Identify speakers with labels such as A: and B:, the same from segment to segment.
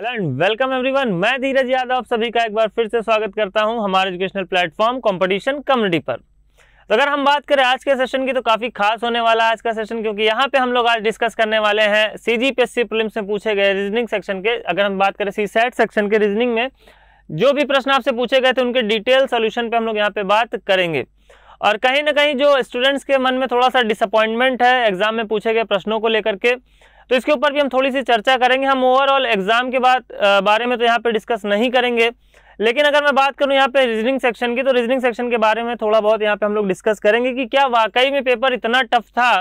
A: Hello and welcome everyone मैं धीरज यादव आप सभी का एक बार फिर से स्वागत करता हूं हमारे एजुकेशनल प्लेटफॉर्म कंपटीशन कम्युनिटी पर तो अगर हम बात करें आज के सेशन की तो काफ़ी खास होने वाला है आज का सेशन क्योंकि यहां पे हम लोग आज डिस्कस करने वाले हैं सी जी पी एस सी में पूछे गए रीजनिंग सेक्शन के अगर हम बात करें सी सेट सेक्शन के रीजनिंग में जो भी प्रश्न आपसे पूछे गए थे उनके डिटेल सोल्यूशन पर हम लोग यहाँ पर बात करेंगे और कहीं ना कहीं जो स्टूडेंट्स के मन में थोड़ा सा डिसअपॉइंटमेंट है एग्जाम में पूछे गए प्रश्नों को लेकर के तो इसके ऊपर भी हम थोड़ी सी चर्चा करेंगे हम ओवरऑल एग्ज़ाम के बाद बारे में तो यहाँ पर डिस्कस नहीं करेंगे लेकिन अगर मैं बात करूँ यहाँ पे रीजनिंग सेक्शन की तो रीजनिंग सेक्शन के बारे में थोड़ा बहुत यहाँ पे हम लोग डिस्कस करेंगे कि क्या वाकई में पेपर इतना टफ था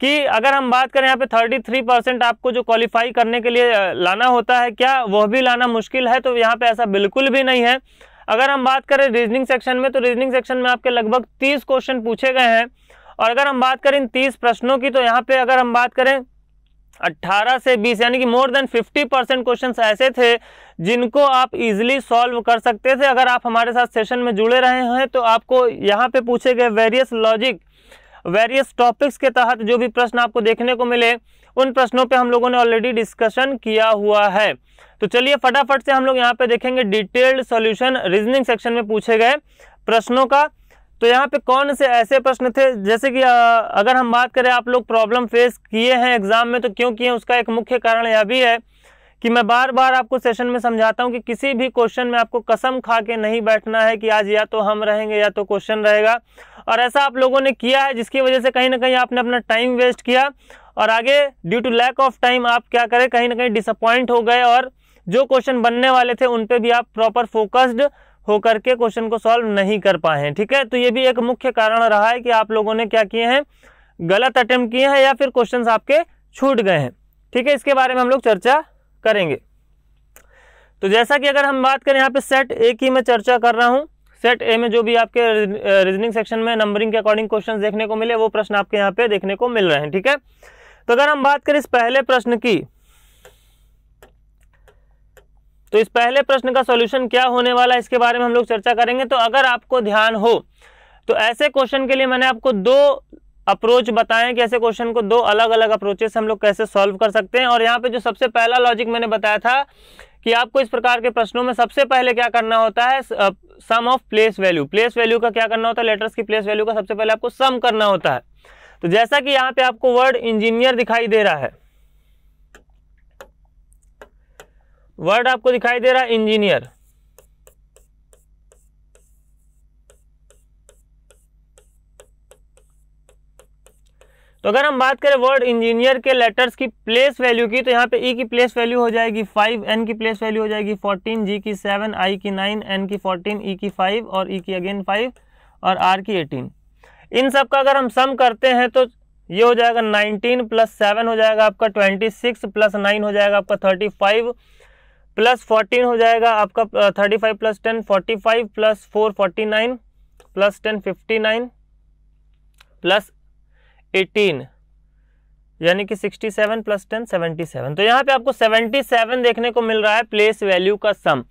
A: कि अगर हम बात करें यहाँ पे 33 परसेंट आपको जो क्वालिफाई करने के लिए लाना होता है क्या वह भी लाना मुश्किल है तो यहाँ पे ऐसा बिल्कुल भी नहीं है अगर हम बात करें रीजनिंग सेक्शन में तो रीजनिंग सेक्शन में आपके लगभग तीस क्वेश्चन पूछे गए हैं और अगर हम बात करें इन तीस प्रश्नों की तो यहाँ पर अगर हम बात करें 18 से 20 यानी कि मोर देन 50 परसेंट क्वेश्चन ऐसे थे जिनको आप इजिली सॉल्व कर सकते थे अगर आप हमारे साथ सेशन में जुड़े रहे हैं तो आपको यहाँ पे पूछे गए वेरियस लॉजिक वेरियस टॉपिक्स के तहत जो भी प्रश्न आपको देखने को मिले उन प्रश्नों पे हम लोगों ने ऑलरेडी डिस्कशन किया हुआ है तो चलिए फटाफट से हम लोग यहाँ पे देखेंगे डिटेल्ड सॉल्यूशन रीजनिंग सेक्शन में पूछे गए प्रश्नों का तो यहाँ पे कौन से ऐसे प्रश्न थे जैसे कि अगर हम बात करें आप लोग प्रॉब्लम फेस किए हैं एग्जाम में तो क्यों किए उसका एक मुख्य कारण यह भी है कि मैं बार बार आपको सेशन में समझाता हूँ कि किसी भी क्वेश्चन में आपको कसम खा के नहीं बैठना है कि आज या तो हम रहेंगे या तो क्वेश्चन रहेगा और ऐसा आप लोगों ने किया है जिसकी वजह से कहीं ना कहीं आपने अपना टाइम वेस्ट किया और आगे due to lack of time आप क्या करें कहीं ना कहीं डिसअपॉइंट हो गए और जो क्वेश्चन बनने वाले थे उन पर भी आप प्रॉपर फोकस्ड होकर के क्वेश्चन को सॉल्व नहीं कर पाए हैं ठीक है तो ये भी एक मुख्य कारण रहा है कि आप लोगों ने क्या किए हैं गलत अटेम्प्ट किए हैं या फिर क्वेश्चन आपके छूट गए हैं ठीक है इसके बारे में हम लोग चर्चा करेंगे तो जैसा कि अगर हम बात करें यहाँ पे सेट ए की मैं चर्चा कर रहा हूँ सेट ए में जो भी आपके रीजनिंग सेक्शन में नंबरिंग के अकॉर्डिंग क्वेश्चन देखने को मिले वो प्रश्न आपके यहाँ पे देखने को मिल रहे हैं ठीक है तो अगर हम बात करें इस पहले प्रश्न की तो इस पहले प्रश्न का सॉल्यूशन क्या होने वाला है इसके बारे में हम लोग चर्चा करेंगे तो अगर आपको ध्यान हो तो ऐसे क्वेश्चन के लिए मैंने आपको दो अप्रोच बताएं कि ऐसे क्वेश्चन को दो अलग अलग अप्रोचेस हम लोग कैसे सॉल्व कर सकते हैं और यहाँ पे जो सबसे पहला लॉजिक मैंने बताया था कि आपको इस प्रकार के प्रश्नों में सबसे पहले क्या करना होता है sum of place value place value का क्या करना होता है लेटर्स की प्लेस वैल्यू का सबसे पहले आपको सम करना होता है तो जैसा कि यहाँ पे आपको वर्ड इंजीनियर दिखाई दे रहा है वर्ड आपको दिखाई दे रहा है इंजीनियर तो अगर हम बात करें वर्ड इंजीनियर के लेटर्स की प्लेस वैल्यू की तो यहाँ पे ई e की प्लेस वैल्यू हो जाएगी फाइव एन की प्लेस वैल्यू हो जाएगी फोर्टीन जी की सेवन आई की नाइन एन की फोर्टीन ई e की फाइव और ई e की अगेन फाइव और आर की एटीन इन सब का अगर हम सम करते हैं तो ये हो जाएगा नाइनटीन प्लस सेवन हो जाएगा आपका ट्वेंटी सिक्स प्लस नाइन हो जाएगा आपका थर्टी फाइव प्लस फोर्टीन हो जाएगा आपका thirty five plus ten forty five plus four forty nine plus ten fifty nine plus eighteen यानी कि 67 प्लस 10 सेवन तो यहाँ पे आपको 77 देखने को मिल रहा है प्लेस वैल्यू का सम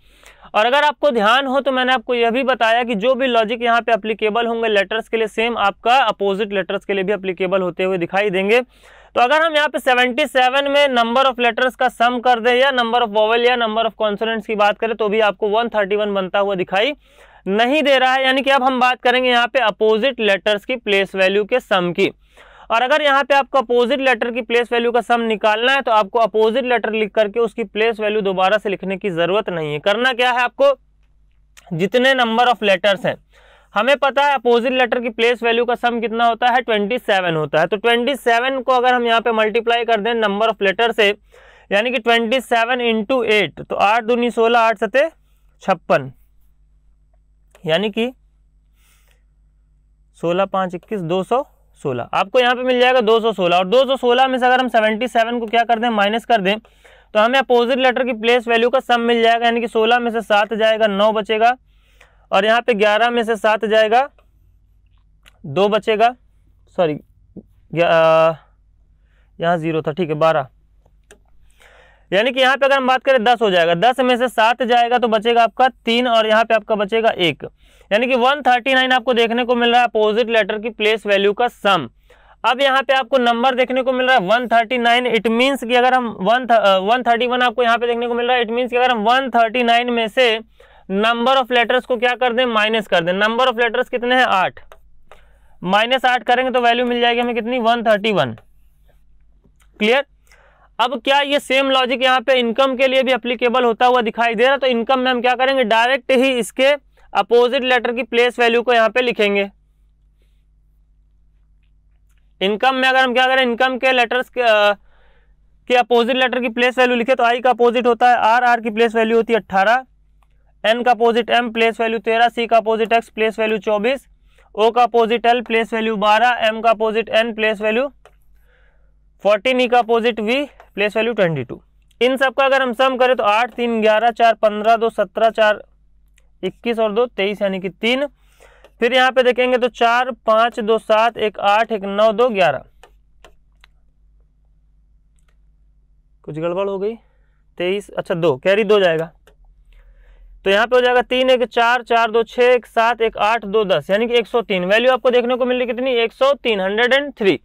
A: और अगर आपको ध्यान हो तो मैंने आपको यह भी बताया कि जो भी लॉजिक यहाँ पे अप्लीकेबल होंगे लेटर्स के लिए सेम आपका अपोजिट लेटर्स के लिए भी अप्लीकेबल होते हुए दिखाई देंगे तो अगर हम यहाँ पे 77 में नंबर ऑफ लेटर्स का सम कर दें या नंबर ऑफ वोवल या नंबर ऑफ कॉन्सोनेंट्स की बात करें तो भी आपको 131 बनता हुआ दिखाई नहीं दे रहा है यानी कि अब हम बात करेंगे यहाँ पे अपोजिट लेटर्स की प्लेस वैल्यू के सम की और अगर यहाँ पे आपको अपोजिट लेटर की प्लेस वैल्यू का सम निकालना है तो आपको अपोजिट लेटर लिख करके उसकी प्लेस वैल्यू दोबारा से लिखने की ज़रूरत नहीं है करना क्या है आपको जितने नंबर ऑफ लेटर्स हैं हमें पता है अपोजिट लेटर की प्लेस वैल्यू का सम कितना होता है ट्वेंटी सेवन होता है तो ट्वेंटी सेवन को अगर हम यहाँ पे मल्टीप्लाई कर दें नंबर ऑफ लेटर से यानी कि ट्वेंटी सेवन इंटू एट तो आठ दूनी सोलह आठ सते छप्पन यानी कि सोलह पाँच इक्कीस दो सौ सोलह आपको यहाँ पे मिल जाएगा दो सौ सोलह और दो सौ सोलह में से अगर हम सेवेंटी सेवन को क्या कर दें माइनस कर दें तो हमें अपोजिट लेटर की प्लेस वैल्यू का सम मिल जाएगा यानी कि सोलह में से सात जाएगा नौ बचेगा और यहाँ पे ग्यारह में से सात जाएगा दो बचेगा सॉरी यहाँ ज़ीरो था ठीक है बारह यानी कि यहाँ पे अगर हम बात करें दस हो जाएगा दस में से सात जाएगा तो बचेगा आपका तीन और यहाँ पे आपका बचेगा एक यानी कि वन थर्टी नाइन आपको देखने को मिल रहा है अपोजिट लेटर की प्लेस वैल्यू का सम अब यहाँ पे आपको नंबर देखने को मिल रहा है one thirty nine it means कि अगर हम वन वन थर्टी वन आपको यहाँ पे देखने को मिल रहा है इट मीन्स कि अगर हम वन थर्टी नाइन में से नंबर ऑफ लेटर्स को क्या कर दें माइनस कर दें नंबर ऑफ लेटर्स कितने हैं आठ माइनस आठ करेंगे तो वैल्यू मिल जाएगी हमें कितनी वन थर्टी वन क्लियर अब क्या ये सेम लॉजिक यहाँ पे इनकम के लिए भी अप्लीकेबल होता हुआ दिखाई दे रहा तो इनकम में हम क्या करेंगे डायरेक्ट ही इसके अपोजिट लेटर की प्लेस वैल्यू को यहाँ पे लिखेंगे इनकम में अगर हम क्या करें इनकम के लेटर्स के, के अपोजिट लेटर की प्लेस वैल्यू लिखे तो आई का अपोजिट होता है आर आर की प्लेस वैल्यू होती है अट्ठारह एन का अपोजिट एम प्लेस वैल्यू तेरह सी का अपोजिट एक्स प्लेस वैल्यू चौबीस ओ का अपोजिट एल प्लेस वैल्यू बारह एम का opposite N place value fourteen E का opposite V place value twenty two इन सब का अगर हम सम करें तो आठ तीन ग्यारह चार पंद्रह दो सत्रह चार इक्कीस और दो तेईस यानी कि तीन फिर यहाँ पे देखेंगे तो चार पाँच दो सात एक आठ एक नौ दो ग्यारह कुछ गड़बड़ हो गई तेईस अच्छा दो कैरी दो जाएगा तो यहाँ पे हो जाएगा तीन एक चार चार दो छः एक सात एक आठ दो दस यानी कि एक सौ तीन वैल्यू आपको देखने को मिल रही कितनी एक सौ तीन hundred and three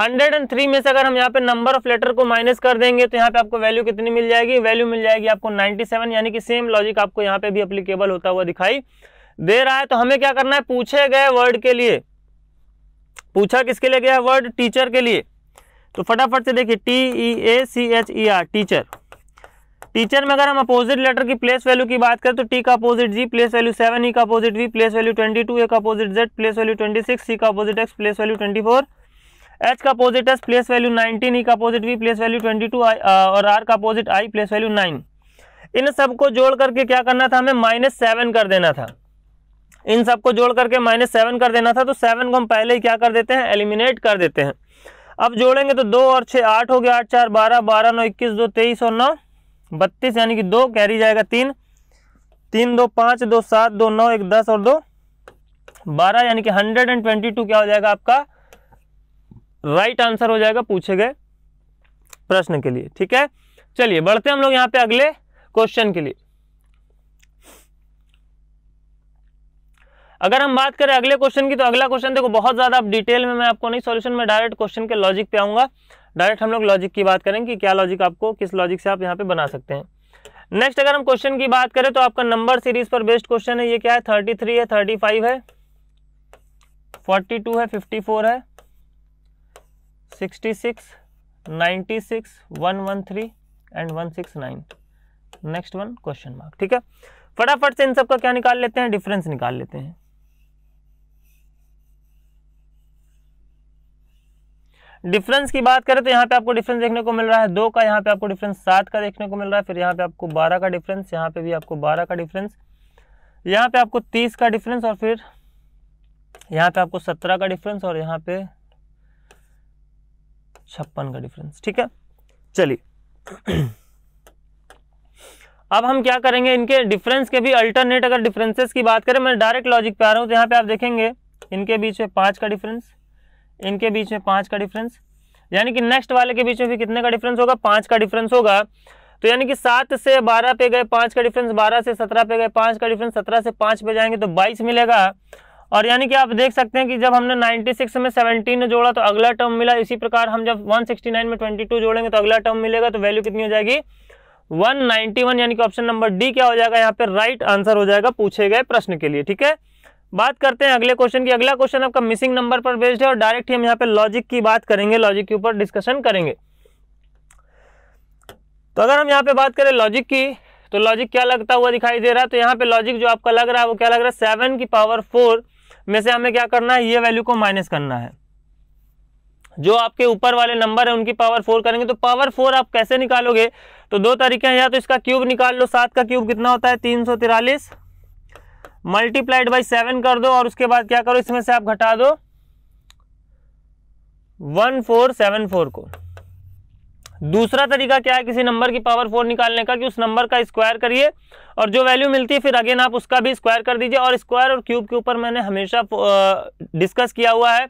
A: hundred and three में से अगर हम यहाँ पे नंबर ऑफ लेटर को माइनस कर देंगे तो यहाँ पे आपको वैल्यू कितनी मिल जाएगी वैल्यू मिल जाएगी आपको नाइन्टी सेवन यानी कि सेम लॉजिक आपको यहाँ पे भी अप्लीकेबल होता हुआ दिखाई दे रहा है तो हमें क्या करना है पूछे गए वर्ड के लिए पूछा किसके लिए गया वर्ड टीचर के लिए तो फटाफट से देखिए T E A C H E R teacher teacher में अगर हम अपोजिट लेटर की प्लेस वैल्यू की बात करें तो टी का opposite G place value seven E का opposite V place value twenty two A का opposite Z place value twenty six C का opposite X place value twenty four H का opposite S place value nineteen E का opposite V place value twenty to और R का opposite I place value nine इन सबको जोड़ करके क्या करना था हमें माइनस सेवन कर देना था इन सबको जोड़ करके माइनस सेवन कर देना था तो सेवन को हम पहले ही क्या कर देते हैं एलिमिनेट कर देते हैं अब जोड़ेंगे तो दो और छः आठ हो गया आठ चार बारह बारह नौ इक्कीस दो तेईस और नौ बत्तीस यानी कि दो कैरी जाएगा तीन तीन दो पाँच दो सात दो नौ एक दस और दो बारह यानी कि हंड्रेड एंड ट्वेंटी टू क्या हो जाएगा आपका राइट आंसर हो जाएगा पूछे गए प्रश्न के लिए ठीक है चलिए बढ़ते हम लोग यहाँ पे अगले क्वेश्चन के लिए अगर हम बात करें अगले क्वेश्चन की तो अगला क्वेश्चन देखो बहुत ज़्यादा डिटेल में मैं आपको नहीं सॉल्यूशन में डायरेक्ट क्वेश्चन के लॉजिक पे आऊंगा डायरेक्ट हम लोग लॉजिक की बात करें कि क्या लॉजिक आपको किस लॉजिक से आप यहाँ पे बना सकते हैं नेक्स्ट अगर हम क्वेश्चन की बात करें तो आपका नंबर सीरीज पर बेस्ड क्वेश्चन है ये क्या है थर्टी थ्री है थर्टी फाइव है फोर्टी टू है फिफ्टी फोर है sixty six ninety six one one three and one six nine next one question mark ठीक है फटाफट से इन सब का क्या निकाल लेते हैं डिफरेंस निकाल लेते हैं डिफरेंस की बात करें तो यहाँ पे आपको डिफरेंस देखने को मिल रहा है दो का यहाँ पे आपको डिफरेंस सात का देखने को मिल रहा है फिर यहाँ पे आपको बारह का डिफरेंस यहाँ पे भी आपको बारह का डिफरेंस यहाँ पे आपको तीस का डिफरेंस और फिर यहाँ पे आपको सत्रह का डिफरेंस और यहाँ पे छप्पन का डिफरेंस ठीक है चलिए अब हम क्या करेंगे इनके डिफरेंस के भी अल्टरनेट अगर डिफरेंसेस की बात करें मैं डायरेक्ट लॉजिक पे आ रहा हूँ तो यहाँ पे आप देखेंगे इनके बीच में पाँच का डिफरेंस इनके बीच में पांच का डिफरेंस यानी कि नेक्स्ट वाले के बीच में भी कितने का डिफरेंस होगा पांच का डिफरेंस होगा तो यानी कि सात से बारह पे गए पांच का डिफरेंस बारह से सत्रह पे गए पांच का डिफरेंस सत्रह से पांच पे जाएंगे तो बाईस मिलेगा और यानी कि आप देख सकते हैं कि जब हमने 96 में 17 जोड़ा तो अगला टर्म मिला इसी प्रकार हम जब 169 में 22 जोड़ेंगे तो अगला टर्म मिलेगा तो वैल्यू कितनी हो जाएगी 191 यानी कि ऑप्शन नंबर डी क्या हो जाएगा यहाँ पे राइट आंसर हो जाएगा पूछे गए प्रश्न के लिए ठीक है बात करते हैं अगले क्वेश्चन की अगला क्वेश्चन आपका मिसिंग नंबर पर बेस्ड है और डायरेक्ट ही हम यहाँ पे लॉजिक की बात करेंगे लॉजिक के ऊपर डिस्कशन करेंगे तो अगर हम यहाँ पे बात करें लॉजिक की तो लॉजिक क्या लगता हुआ दिखाई दे रहा है तो यहाँ पे लॉजिक जो आपका लग रहा है वो क्या लग रहा है सेवन की पावर फोर में से हमें क्या करना है ये वैल्यू को माइनस करना है जो आपके ऊपर वाले नंबर है उनकी पावर फोर करेंगे तो पावर फोर आप कैसे निकालोगे तो दो तरीके हैं या तो इसका क्यूब निकाल लो सात का क्यूब कितना होता है तीन सौ तिरालीस मल्टीप्लाइड बाई सेवन कर दो और उसके बाद क्या करो इसमें से आप घटा दो वन फोर सेवन फोर को दूसरा तरीका क्या है किसी नंबर की पावर फोर निकालने का कि उस नंबर का स्क्वायर करिए और जो वैल्यू मिलती है फिर अगेन आप उसका भी स्क्वायर कर दीजिए और स्क्वायर और क्यूब के ऊपर मैंने हमेशा डिस्कस uh, किया हुआ है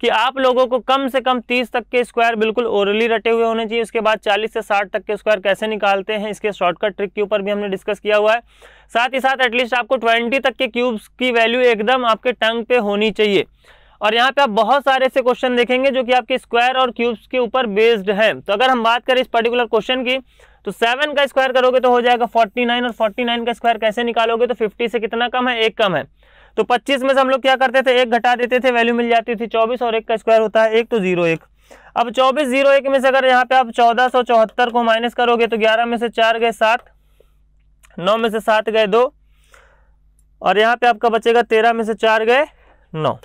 A: कि आप लोगों को कम से कम 30 तक के स्क्वायर बिल्कुल ओरली रटे हुए होने चाहिए उसके बाद 40 से 60 तक के स्क्वायर कैसे निकालते हैं इसके शॉर्टकट ट्रिक के ऊपर भी हमने डिस्कस किया हुआ है साथ ही साथ एटलीस्ट आपको ट्वेंटी तक के क्यूब्स की वैल्यू एकदम आपके टंग पे होनी चाहिए और यहाँ पे आप बहुत सारे ऐसे क्वेश्चन देखेंगे जो कि आपके स्क्वायर और क्यूब्स के ऊपर बेस्ड हैं तो अगर हम बात करें इस पर्टिकुलर क्वेश्चन की तो सेवन का स्क्वायर करोगे तो हो जाएगा फोर्टी नाइन और फोर्टी नाइन का स्क्वायर कैसे निकालोगे तो फिफ्टी से कितना कम है एक कम है तो पच्चीस में से हम लोग क्या करते थे एक घटा देते थे वैल्यू मिल जाती थी चौबीस और एक का स्क्वायर होता है एक तो जीरो एक अब चौबीस जीरो एक में से अगर यहाँ पे आप चौदह सौ चौहत्तर को माइनस करोगे तो ग्यारह में से चार गए सात नौ में से सात गए दो और यहाँ पे आपका बचेगा तेरह में से चार गए नौ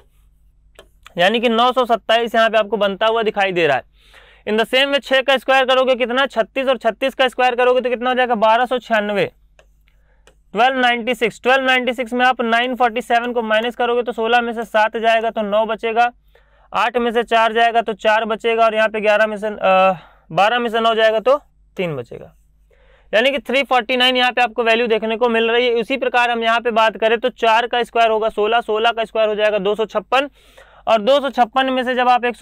A: यानी कि नौ सौ सत्ताईस यहाँ पे आपको बनता हुआ दिखाई दे रहा है इन द सेम में छः का स्क्वायर करोगे कितना छत्तीस और छत्तीस का स्क्वायर करोगे तो कितना हो जाएगा बारह सौ छियानवे twelve ninety six twelve ninety six में आप नाइन फोर्टी सेवन को माइनस करोगे तो सोलह में से सात जाएगा तो नौ बचेगा आठ में से चार जाएगा तो चार बचेगा और यहाँ पे ग्यारह में से बारह में से नौ जाएगा तो तीन बचेगा यानी कि 349 यहाँ पे आपको वैल्यू देखने को मिल रही है उसी प्रकार हम यहाँ पे बात करें तो चार का स्क्वायर होगा सोलह सोलह का स्क्वायर हो जाएगा दो और दो में से जब आप एक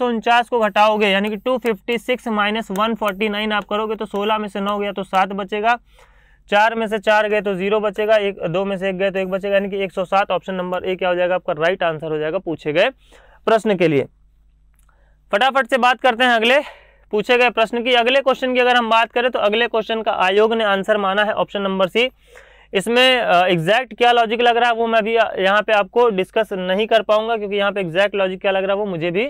A: को घटाओगे यानी कि 256 फिफ्टी सिक्स माइनस वन आप करोगे तो 16 में से 9 गया तो 7 बचेगा चार में से चार गए तो जीरो बचेगा एक दो में से एक गए तो एक बचेगा यानी कि एक ऑप्शन नंबर ए क्या हो जाएगा आपका राइट आंसर हो जाएगा पूछे गए प्रश्न के लिए फटाफट से बात करते हैं अगले पूछे गए प्रश्न की अगले क्वेश्चन की अगर हम बात करें तो अगले क्वेश्चन का आयोग ने आंसर माना है ऑप्शन नंबर सी इसमें एग्जैक्ट क्या लॉजिक लग रहा है वो मैं भी यहाँ पे आपको डिस्कस नहीं कर पाऊंगा क्योंकि यहाँ पे एग्जैक्ट लॉजिक क्या लग रहा है वो मुझे भी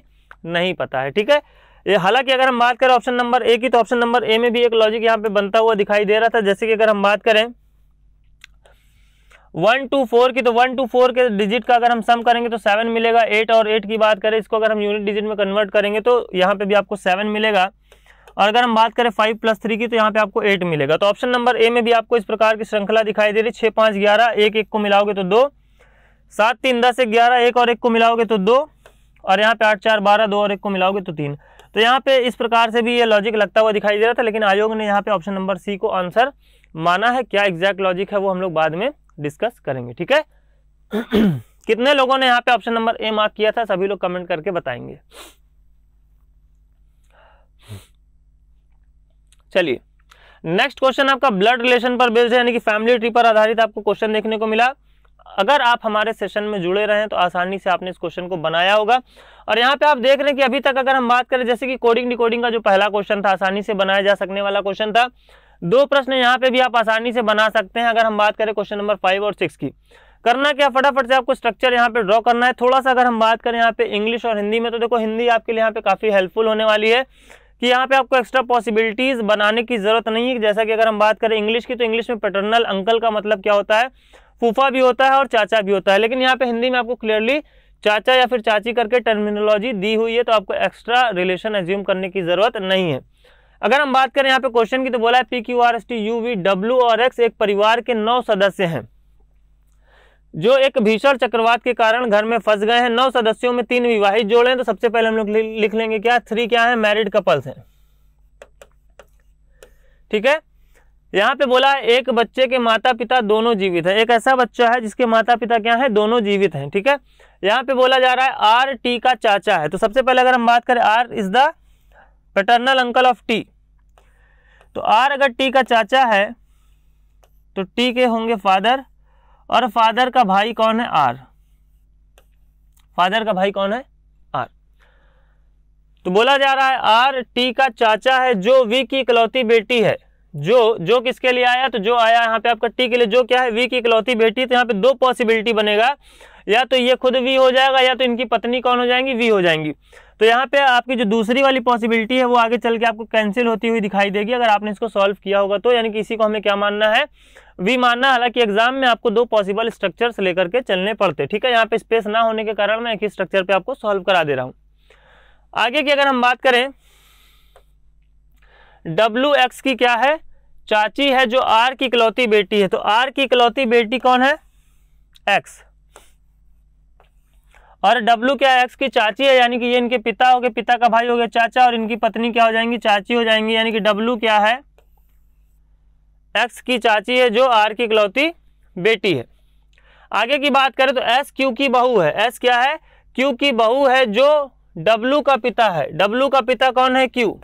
A: नहीं पता है ठीक है ये हालांकि अगर हम बात करें ऑप्शन नंबर ए की तो ऑप्शन नंबर ए में भी एक लॉजिक यहाँ पे बनता हुआ दिखाई दे रहा था जैसे कि अगर हम बात करें वन टू फोर की तो वन टू फोर के डिजिट का अगर हम सम करेंगे तो सेवन मिलेगा एट और एट की बात करें इसको अगर हम यूनिट डिजिट में कन्वर्ट करेंगे तो यहाँ पे भी आपको सेवन मिलेगा और अगर हम बात करें फाइव प्लस थ्री की तो यहाँ पे आपको एट मिलेगा तो ऑप्शन नंबर ए में भी आपको इस प्रकार की श्रृंखला दिखाई दे रही छः पाँच ग्यारह एक एक को मिलाओगे तो दो सात तीन दस एक ग्यारह एक और एक को मिलाओगे तो दो और यहाँ पे आठ चार बारह दो और एक को मिलाओगे तो तीन तो यहाँ पे इस प्रकार से भी ये लॉजिक लगता हुआ दिखाई दे रहा था लेकिन आयोग ने यहाँ पे ऑप्शन नंबर सी को आंसर माना है क्या एग्जैक्ट लॉजिक है वो हम लोग बाद में डिस्कस करेंगे ठीक है कितने लोगों ने यहाँ पे ऑप्शन नंबर ए मार्क किया था सभी लोग कमेंट करके बताएंगे चलिए नेक्स्ट क्वेश्चन आपका ब्लड रिलेशन पर बेस्ड है यानी कि फैमिली ट्री पर आधारित आपको क्वेश्चन देखने को मिला अगर आप हमारे सेशन में जुड़े रहे तो आसानी से आपने इस क्वेश्चन को बनाया होगा और यहाँ पे आप देख रहे हैं कि अभी तक अगर हम बात करें जैसे कि कोडिंग डिकोडिंग का जो पहला क्वेश्चन था आसानी से बनाया जा सकने वाला क्वेश्चन था दो प्रश्न यहाँ पे भी आप आसानी से बना सकते हैं अगर हम बात करें क्वेश्चन नंबर फाइव और सिक्स की करना क्या फटाफट से आपको स्ट्रक्चर यहाँ पे ड्रॉ करना है थोड़ा सा अगर हम बात करें यहाँ पे इंग्लिश और हिंदी में तो देखो हिंदी आपके लिए यहाँ पे काफ़ी हेल्पफुल होने वाली है कि यहाँ पे आपको एक्स्ट्रा पॉसिबिलिटीज़ बनाने की ज़रूरत नहीं है जैसा कि अगर हम बात करें इंग्लिश की तो इंग्लिश में पेटर्नल अंकल का मतलब क्या होता है फूफा भी होता है और चाचा भी होता है लेकिन यहाँ पे हिंदी में आपको क्लियरली चाचा या फिर चाची करके टर्मिनोलॉजी दी हुई है तो आपको एक्स्ट्रा रिलेशन एज्यूम करने की ज़रूरत नहीं है अगर हम बात करें यहाँ पे क्वेश्चन की तो बोला है P Q R S T U V W और एक्स एक परिवार के नौ सदस्य हैं जो एक भीषण चक्रवात के कारण घर में फंस गए हैं नौ सदस्यों में तीन विवाहित जोड़े तो सबसे पहले हम लोग लिख लेंगे क्या थ्री क्या है मैरिड कपल्स हैं ठीक है यहाँ पे बोला है एक बच्चे के माता पिता दोनों जीवित है एक ऐसा बच्चा है जिसके माता पिता क्या है दोनों जीवित हैं ठीक है यहाँ पे बोला जा रहा है आर टी का चाचा है तो सबसे पहले अगर हम बात करें R is the paternal uncle of T तो आर अगर टी का चाचा है तो टी के होंगे फादर और फादर का भाई कौन है आर फादर का भाई कौन है आर तो बोला जा रहा है आर टी का चाचा है जो वी की इकलौती बेटी है जो जो किसके लिए आया तो जो आया यहाँ पे आपका टी के लिए जो क्या है वी की इकलौती बेटी तो यहाँ पे दो पॉसिबिलिटी बनेगा या तो ये खुद वी हो जाएगा या तो इनकी पत्नी कौन हो जाएंगी वी हो जाएंगी तो यहाँ पे आपकी जो दूसरी वाली पॉसिबिलिटी है वो आगे चल के आपको कैंसिल होती हुई दिखाई देगी अगर आपने इसको सॉल्व किया होगा तो यानी कि इसी को हमें क्या मानना है वी मानना हालांकि एग्जाम में आपको दो पॉसिबल स्ट्रक्चर्स लेकर के चलने पड़ते ठीक है यहाँ पे स्पेस ना होने के कारण मैं एक ही स्ट्रक्चर पर आपको सॉल्व करा दे रहा हूँ आगे की अगर हम बात करें डब्ल्यू एक्स की क्या है चाची है जो आर की इकलौती बेटी है तो आर की इकलौती बेटी कौन है एक्स और डब्लू क्या एक्स की चाची है यानी कि ये इनके पिता हो गए पिता का भाई हो गया चाचा और इनकी पत्नी क्या हो जाएंगी चाची हो जाएंगी यानी कि डब्लू क्या है एक्स की चाची है जो आर की इकलौती बेटी है आगे की बात करें तो एस क्यू की बहू है एस क्या है क्यू की बहू है जो डब्लू का पिता है डब्लू का पिता कौन है क्यू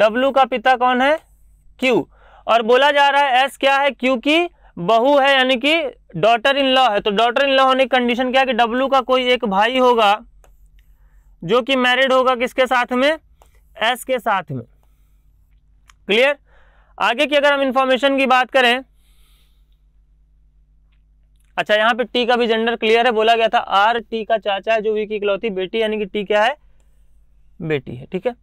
A: डब्लू का पिता कौन है क्यू और बोला जा रहा है एस क्या है क्यू की बहू है यानी कि डॉटर इन लॉ है तो डॉटर इन लॉ होने की कंडीशन क्या है कि डब्लू का कोई एक भाई होगा जो कि मैरिड होगा किसके साथ में एस के साथ में क्लियर आगे की अगर हम इंफॉर्मेशन की बात करें अच्छा यहां पे टी का भी जेंडर क्लियर है बोला गया था आर टी का चाचा है जो वी की इकलौती बेटी यानी कि टी क्या है बेटी है ठीक है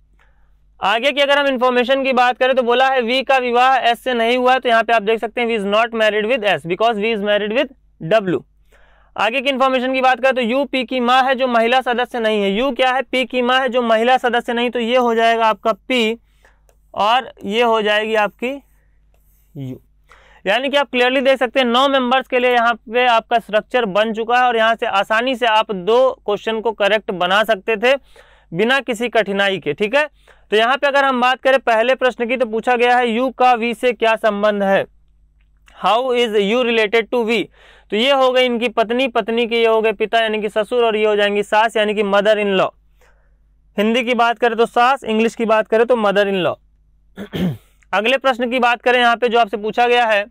A: आगे की अगर हम इन्फॉर्मेशन की बात करें तो बोला है वी का विवाह एस से नहीं हुआ तो यहाँ पे आप देख सकते हैं V is not married with S because V is married with W आगे की इन्फॉर्मेशन की बात करें तो यू पी की माँ है जो महिला सदस्य नहीं है यू क्या है पी की माँ है जो महिला सदस्य नहीं तो ये हो जाएगा आपका पी और ये हो जाएगी आपकी यू यानी कि आप क्लियरली देख सकते हैं नौ मेंबर्स के लिए यहाँ पे आपका स्ट्रक्चर बन चुका है और यहाँ से आसानी से आप दो क्वेश्चन को करेक्ट बना सकते थे बिना किसी कठिनाई के ठीक है तो यहाँ पे अगर हम बात करें पहले प्रश्न की तो पूछा गया है यू का वी से क्या संबंध है how is U related to V तो ये हो गई इनकी पत्नी पत्नी के ये हो गए पिता यानी कि ससुर और ये हो जाएंगी सास यानी कि मदर इन लॉ हिंदी की बात करें तो सास इंग्लिश की बात करें तो मदर इन लॉ अगले प्रश्न की बात करें यहाँ पे जो आपसे पूछा गया है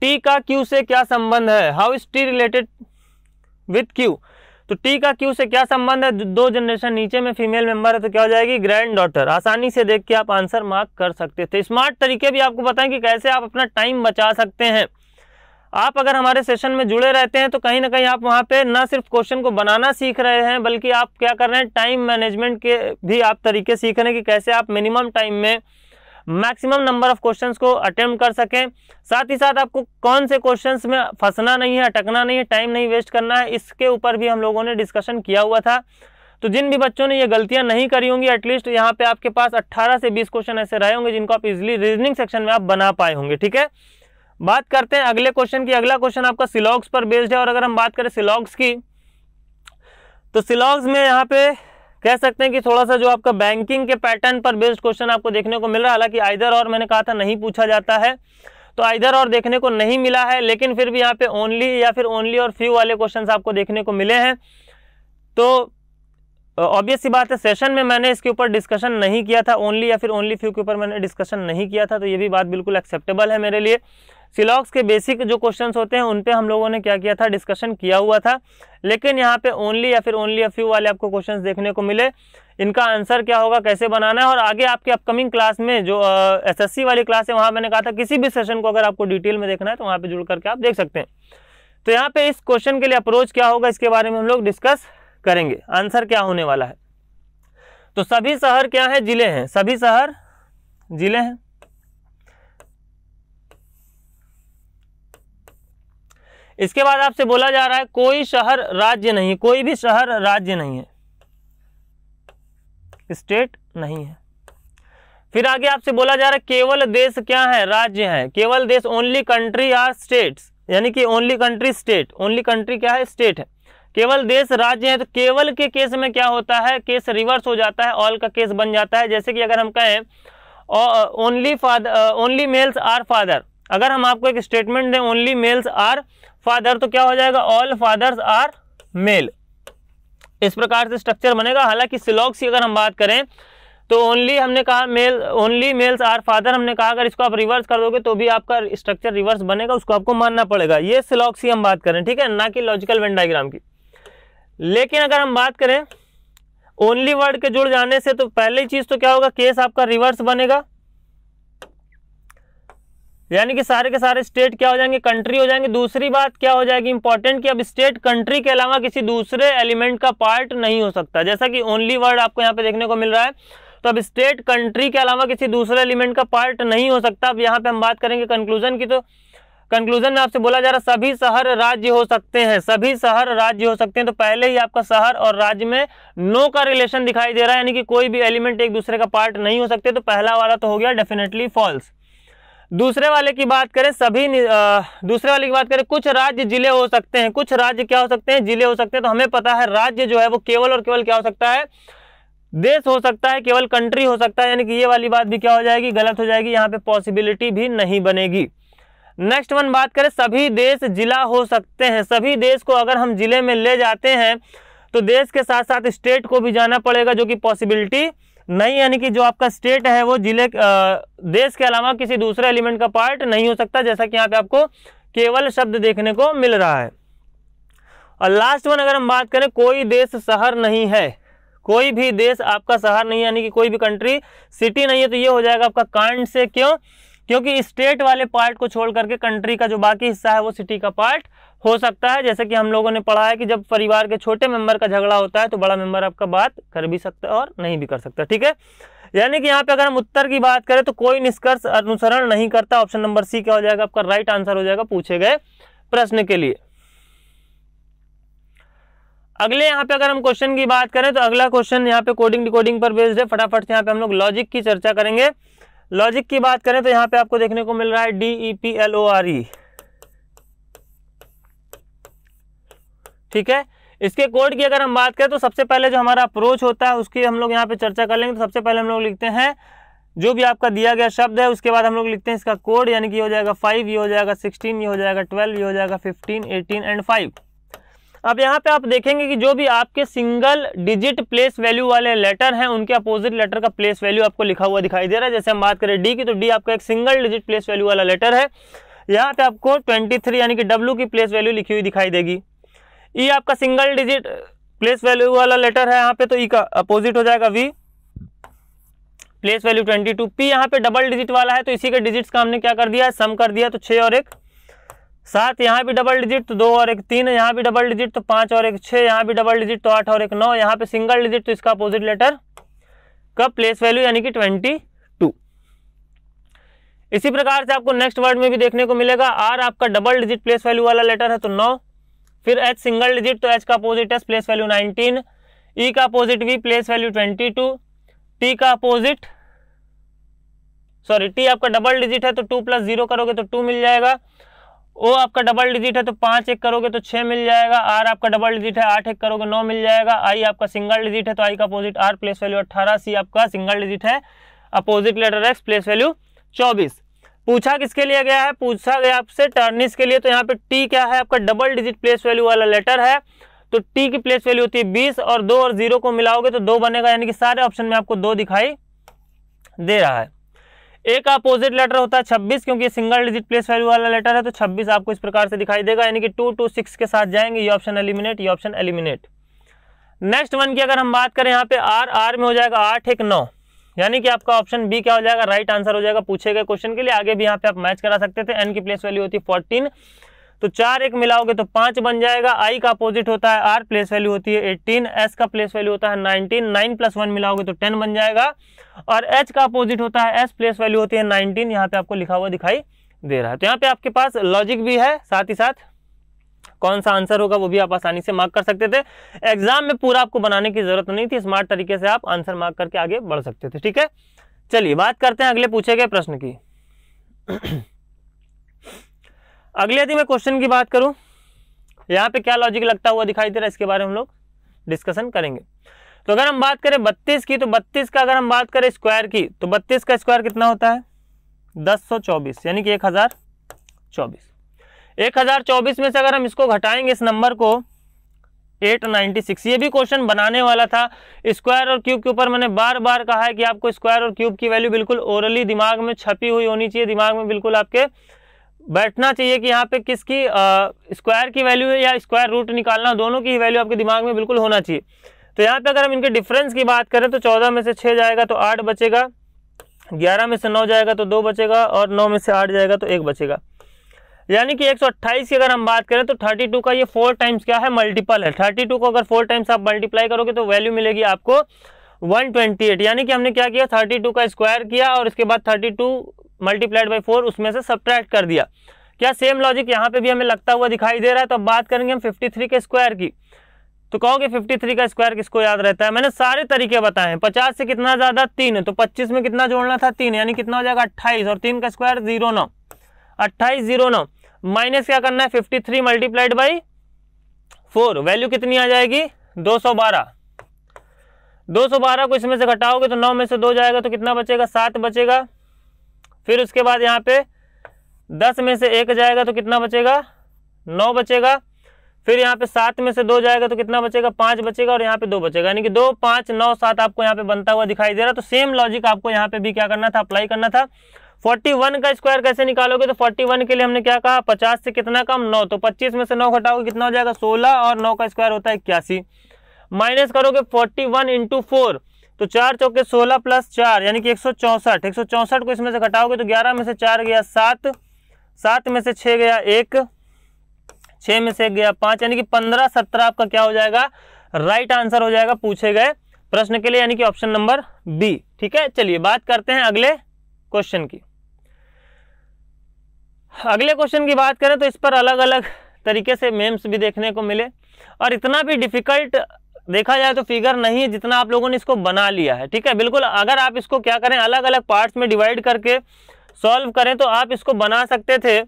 A: टी का क्यू से क्या संबंध है how is T related with Q तो टी का क्यू से क्या संबंध है दो जनरेशन नीचे में फीमेल मेंबर है तो क्या हो जाएगी ग्रैंड डॉटर आसानी से देख के आप आंसर मार्क कर सकते थे स्मार्ट तरीके भी आपको बताएं कि कैसे आप अपना टाइम बचा सकते हैं आप अगर हमारे सेशन में जुड़े रहते हैं तो कहीं ना कहीं आप वहाँ पे ना सिर्फ क्वेश्चन को बनाना सीख रहे हैं बल्कि आप क्या कर रहे हैं टाइम मैनेजमेंट के भी आप तरीके सीख रहे हैं कि कैसे आप मिनिमम टाइम में मैक्सिमम नंबर ऑफ क्वेश्चंस को अटेम्प्ट कर सकें साथ ही साथ आपको कौन से क्वेश्चंस में फंसना नहीं है अटकना नहीं है टाइम नहीं वेस्ट करना है इसके ऊपर भी हम लोगों ने डिस्कशन किया हुआ था तो जिन भी बच्चों ने ये गलतियां नहीं करी होंगी एटलीस्ट यहाँ पे आपके पास 18 से 20 क्वेश्चन ऐसे रहे होंगे जिनको आप इजिली रीजनिंग सेक्शन में आप बना पाए होंगे ठीक है बात करते हैं अगले क्वेश्चन की अगला क्वेश्चन आपका सिलॉग्स पर बेस्ड है और अगर हम बात करें सिलॉग्स की तो सिलॉग्स में यहाँ पे कह सकते हैं कि थोड़ा सा जो आपका बैंकिंग के पैटर्न पर बेस्ड क्वेश्चन आपको देखने को मिल रहा है हालांकि आइधर और मैंने कहा था नहीं पूछा जाता है तो आइधर और देखने को नहीं मिला है लेकिन फिर भी यहाँ पे ओनली या फिर ओनली और फ्यू वाले क्वेश्चन आपको देखने को मिले हैं तो ऑब्वियस सी बात है सेशन में मैंने इसके ऊपर डिस्कशन नहीं किया था ओनली या फिर ओनली फ्यू के ऊपर मैंने डिस्कशन नहीं किया था तो ये भी बात बिल्कुल एक्सेप्टेबल है मेरे लिए सिलॉक्स के बेसिक जो क्वेश्चंस होते हैं उन पे हम लोगों ने क्या किया था डिस्कशन किया हुआ था लेकिन यहाँ पे ओनली या फिर ओनली अ फ्यू वाले आपको क्वेश्चंस देखने को मिले इनका आंसर क्या होगा कैसे बनाना है और आगे आपके अपकमिंग क्लास में जो एस uh, वाली क्लास है वहाँ मैंने कहा था किसी भी सेशन को अगर आपको डिटेल में देखना है तो वहाँ पर जुड़ करके आप देख सकते हैं तो यहाँ पर इस क्वेश्चन के लिए अप्रोच क्या होगा इसके बारे में हम लोग डिस्कस करेंगे आंसर क्या होने वाला है तो सभी शहर क्या है जिले हैं सभी शहर जिले हैं इसके बाद आपसे बोला जा रहा है कोई शहर राज्य नहीं है कोई भी शहर राज्य नहीं है स्टेट नहीं है फिर आगे आपसे बोला जा रहा है केवल देश क्या है राज्य है केवल देश ओनली कंट्री आर स्टेट्स यानी कि only country state only country क्या है स्टेट है केवल देश राज्य है तो केवल के केस में क्या होता है केस रिवर्स हो जाता है ऑल का केस बन जाता है जैसे कि अगर हम कहें only father only males are father अगर हम आपको एक स्टेटमेंट दें ओनली मेल्स आर फादर तो क्या हो जाएगा ऑल फादर्स आर मेल इस प्रकार से स्ट्रक्चर बनेगा हालांकि सिलॉक्स की अगर हम बात करें तो ओनली हमने कहा male only males are father हमने कहा अगर इसको आप रिवर्स कर दोगे तो भी आपका स्ट्रक्चर रिवर्स बनेगा उसको आपको मानना पड़ेगा ये सिलॉक्स की हम बात करें ठीक है ना कि लॉजिकल वेन डायग्राम की लेकिन अगर हम बात करें ओनली वर्ड के जुड़ जाने से तो पहली चीज़ तो क्या होगा केस आपका रिवर्स बनेगा यानी कि सारे के सारे स्टेट क्या हो जाएंगे कंट्री हो जाएंगे दूसरी बात क्या हो जाएगी इंपॉर्टेंट कि अब स्टेट कंट्री के अलावा किसी दूसरे एलिमेंट का पार्ट नहीं हो सकता जैसा कि ओनली वर्ड आपको यहाँ पे देखने को मिल रहा है तो अब स्टेट कंट्री के अलावा किसी दूसरे एलिमेंट का पार्ट नहीं हो सकता अब यहाँ पे हम बात करेंगे कंक्लूजन की तो कंक्लूजन में आपसे बोला जा रहा सभी शहर राज्य हो सकते हैं सभी शहर राज्य हो सकते हैं तो पहले ही आपका शहर और राज्य में नो का रिलेशन दिखाई दे रहा है यानी कि कोई भी एलिमेंट एक दूसरे का पार्ट नहीं हो सकते तो पहला वाला तो हो गया डेफिनेटली फॉल्स दूसरे वाले की बात करें सभी आ, दूसरे वाले की बात करें कुछ राज्य जिले हो सकते हैं कुछ राज्य क्या हो सकते हैं जिले हो सकते हैं तो हमें पता है राज्य जो है वो केवल और केवल क्या हो सकता है देश हो सकता है केवल कंट्री हो सकता है यानी कि ये वाली बात भी क्या हो जाएगी गलत हो जाएगी यहाँ पे पॉसिबिलिटी भी नहीं बनेगी नेक्स्ट वन बात करें सभी देश जिला हो सकते हैं सभी देश को अगर हम जिले में ले जाते हैं तो देश के साथ साथ स्टेट को भी जाना पड़ेगा जो कि पॉसिबिलिटी नहीं यानी कि जो आपका स्टेट है वो जिले देश के अलावा किसी दूसरे एलिमेंट का पार्ट नहीं हो सकता जैसा कि यहाँ पे आपको केवल शब्द देखने को मिल रहा है और लास्ट वन अगर हम बात करें कोई देश शहर नहीं है कोई भी देश आपका शहर नहीं है यानी कि कोई भी कंट्री सिटी नहीं है तो ये हो जाएगा आपका कांड से क्यों क्योंकि स्टेट वाले पार्ट को छोड़ करके कंट्री का जो बाकी हिस्सा है वो सिटी का पार्ट हो सकता है जैसे कि हम लोगों ने पढ़ा है कि जब परिवार के छोटे मेंबर का झगड़ा होता है तो बड़ा मेंबर आपका बात कर भी सकता है और नहीं भी कर सकता ठीक है यानी कि यहाँ पे अगर हम उत्तर की बात करें तो कोई निष्कर्ष अनुसरण नहीं करता ऑप्शन नंबर सी क्या हो जाएगा आपका राइट आंसर हो जाएगा पूछे गए प्रश्न के लिए अगले यहाँ पे अगर हम क्वेश्चन की बात करें तो अगला क्वेश्चन यहाँ पे कोडिंग डिकोडिंग पर बेस्ड है फटाफट से यहाँ पे हम लोग लॉजिक की चर्चा करेंगे लॉजिक की बात करें तो यहाँ पे आपको देखने को मिल रहा है D E P L O R E ठीक है इसके कोड की अगर हम बात करें तो सबसे पहले जो हमारा अप्रोच होता है उसकी हम लोग यहाँ पे चर्चा कर लेंगे तो सबसे पहले हम लोग लिखते हैं जो भी आपका दिया गया शब्द है उसके बाद हम लोग लिखते हैं इसका कोड यानी कि हो जाएगा फाइव ये हो जाएगा सिक्सटीन ये हो जाएगा ट्वेल्व ये हो जाएगा फिफ्टीन एटीन एंड फाइव अब यहाँ पे आप देखेंगे कि जो भी आपके सिंगल डिजिट प्लेस वैल्यू वाले लेटर हैं उनके अपोजिट लेटर का प्लेस वैल्यू आपको लिखा हुआ दिखाई दे रहा है जैसे हम बात करें डी की तो डी आपका एक सिंगल डिजिट प्लेस वैल्यू वाला लेटर है यहाँ पे आपको 23 यानी कि डब्ल्यू की प्लेस वैल्यू लिखी हुई दिखाई देगी ई e आपका सिंगल डिजिट प्लेस वैल्यू वाला लेटर है यहाँ पे तो ई e का अपोजिट हो जाएगा V place value twenty two P यहाँ पे डबल डिजिट वाला है तो इसी के डिजिट्स का हमने क्या कर दिया है सम कर दिया तो छः और एक सात यहाँ भी डबल डिजिट तो दो और एक तीन यहाँ भी डबल डिजिट तो पाँच और एक छः यहाँ भी डबल डिजिट तो आठ और एक नौ यहाँ पे सिंगल डिजिट तो इसका अपोजिट लेटर का प्लेस वैल्यू यानी कि ट्वेंटी टू इसी प्रकार से आपको नेक्स्ट वर्ड में भी देखने को मिलेगा आर आपका डबल डिजिट प्लेस वैल्यू वाला लेटर है तो नौ फिर एच सिंगल डिजिट तो एच का opposite S place value nineteen E का opposite V place value twenty two T का अपोजिट सॉरी टी आपका डबल डिजिट है तो टू प्लस जीरो करोगे तो टू मिल जाएगा ओ आपका डबल डिजिट है तो पाँच एक करोगे तो छः मिल जाएगा आर आपका डबल डिजिट है आठ एक करोगे नौ मिल जाएगा आई आपका सिंगल डिजिट है तो आई का अपोजिट आर प्लेस वैल्यू अट्ठारह सी आपका सिंगल डिजिट है opposite letter X place value चौबीस पूछा किसके लिए गया है पूछा गया आपसे टर्निस के लिए तो यहाँ पे टी क्या है आपका डबल डिजिट प्लेस वैल्यू वाला लेटर है तो टी की प्लेस वैल्यू होती है बीस और दो और जीरो को मिलाओगे तो दो बनेगा यानी कि सारे ऑप्शन में आपको दो दिखाई दे रहा है एक अपोजिट लेटर होता है छब्बीस क्योंकि सिंगल डिजिट प्लेस वैल्यू वाला लेटर है तो छब्बीस आपको इस प्रकार से दिखाई देगा यानी कि टू टू सिक्स के साथ जाएंगे ये ऑप्शन एलिमिनेट ये ऑप्शन एलिमिनेट नेक्स्ट वन की अगर हम बात करें यहाँ पे आर आर में हो जाएगा आठ एक नौ यानी कि आपका ऑप्शन बी क्या हो जाएगा राइट आंसर हो जाएगा पूछे गए क्वेश्चन के लिए आगे भी यहाँ पे आप मैच करा सकते थे एन की प्लेस वैल्यू होती है फोर्टीन तो चार एक मिलाओगे तो पांच बन जाएगा आई का अपोजिट होता है आर प्लेस वैल्यू होती है एट्टीन एस का प्लेस वैल्यू होता है नाइनटीन नाइन प्लस वन मिलाओगे तो टेन बन जाएगा और एच का अपोजिट होता है एस प्लेस वैल्यू होती है नाइनटीन यहाँ पे आपको लिखा हुआ दिखाई दे रहा है तो यहाँ पे आपके पास लॉजिक भी है साथ ही साथ कौन सा आंसर होगा वो भी आप आसानी से मार्क कर सकते थे एग्जाम में पूरा आपको बनाने की जरूरत नहीं थी स्मार्ट तरीके से आप आंसर मार्क करके आगे बढ़ सकते थे ठीक है चलिए बात करते हैं अगले पूछे गए प्रश्न की अगले यदि मैं क्वेश्चन की बात करूं यहां पे क्या लॉजिक लगता हुआ दिखाई दे रहा है इसके बारे में हम लोग डिस्कशन करेंगे तो अगर हम बात करें बत्तीस की तो बत्तीस का अगर हम बात करें स्क्वायर की तो बत्तीस का स्क्वायर कितना होता है दस सौ चौबीस यानी कि एक हज़ार चौबीस एक हज़ार चौबीस में से अगर हम इसको घटाएंगे इस नंबर को एट नाइन्टी सिक्स ये भी क्वेश्चन बनाने वाला था स्क्वायर और क्यूब के ऊपर मैंने बार बार कहा है कि आपको स्क्वायर और क्यूब की वैल्यू बिल्कुल ओरली दिमाग में छपी हुई होनी चाहिए दिमाग में बिल्कुल आपके बैठना चाहिए कि यहाँ पे किसकी स्क्वायर की वैल्यू है या स्क्वायर रूट निकालना दोनों की वैल्यू आपके दिमाग में बिल्कुल होना चाहिए तो यहाँ पर अगर हम इनके डिफरेंस की बात करें तो चौदह में से छः जाएगा तो आठ बचेगा ग्यारह में से नौ जाएगा तो दो बचेगा और नौ में से आठ जाएगा तो एक बचेगा यानी कि 128 की अगर हम बात करें तो 32 का ये फोर टाइम्स क्या है मल्टीपल है 32 को अगर फोर टाइम्स आप मल्टीप्लाई करोगे तो वैल्यू मिलेगी आपको 128 यानी कि हमने क्या किया 32 का स्क्वायर किया और उसके बाद 32 टू मल्टीप्लाइड बाई फोर उसमें से सब्ट्रैक्ट कर दिया क्या सेम लॉजिक यहाँ पे भी हमें लगता हुआ दिखाई दे रहा है तो अब बात करेंगे हम फिफ्टी के स्क्वायर की तो कहोगे 53 का स्क्वायर किसको याद रहता है मैंने सारे तरीके बताए हैं 50 से कितना ज़्यादा तीन तो 25 में कितना जोड़ना था तीन यानी कितना हो जाएगा 28 और तीन का स्क्वायर जीरो नौ अट्ठाईस जीरो नौ माइनस क्या करना है fifty three multiplied by four value कितनी आ जाएगी दो सौ बारह दो सौ बारह को इसमें से घटाओगे तो नौ में से दो जाएगा तो कितना बचेगा सात बचेगा फिर उसके बाद यहाँ पे दस में से एक जाएगा तो कितना बचेगा नौ बचेगा फिर यहाँ पे सात में से दो जाएगा तो कितना बचेगा पाँच बचेगा और यहाँ पे दो बचेगा यानी कि दो पाँच नौ सात आपको यहाँ पे बनता हुआ दिखाई दे रहा तो सेम लॉजिक आपको यहाँ पे भी क्या करना था अप्लाई करना था 41 का स्क्वायर कैसे निकालोगे तो 41 के लिए हमने क्या कहा 50 से कितना कम 9 तो 25 में से 9 घटाओगे कितना हो जाएगा 16 और 9 का स्क्वायर होता है इक्यासी माइनस करोगे 41 वन इंटू फोर तो चार चौके सोलह प्लस चार यानी कि एक सौ चौंसठ एक सौ चौंसठ को इसमें से घटाओगे तो ग्यारह में से चार गया सात सात में से छः गया एक छः में से गया पाँच यानी कि पंद्रह सत्रह आपका क्या हो जाएगा राइट आंसर हो जाएगा पूछे गए प्रश्न के लिए यानी कि ऑप्शन नंबर बी ठीक है चलिए बात करते हैं अगले क्वेश्चन की अगले क्वेश्चन की बात करें तो इस पर अलग अलग तरीके से मेम्स भी देखने को मिले और इतना भी डिफ़िकल्ट देखा जाए तो फिगर नहीं है जितना आप लोगों ने इसको बना लिया है ठीक है बिल्कुल अगर आप इसको क्या करें अलग अलग पार्ट्स में डिवाइड करके सॉल्व करें तो आप इसको बना सकते थे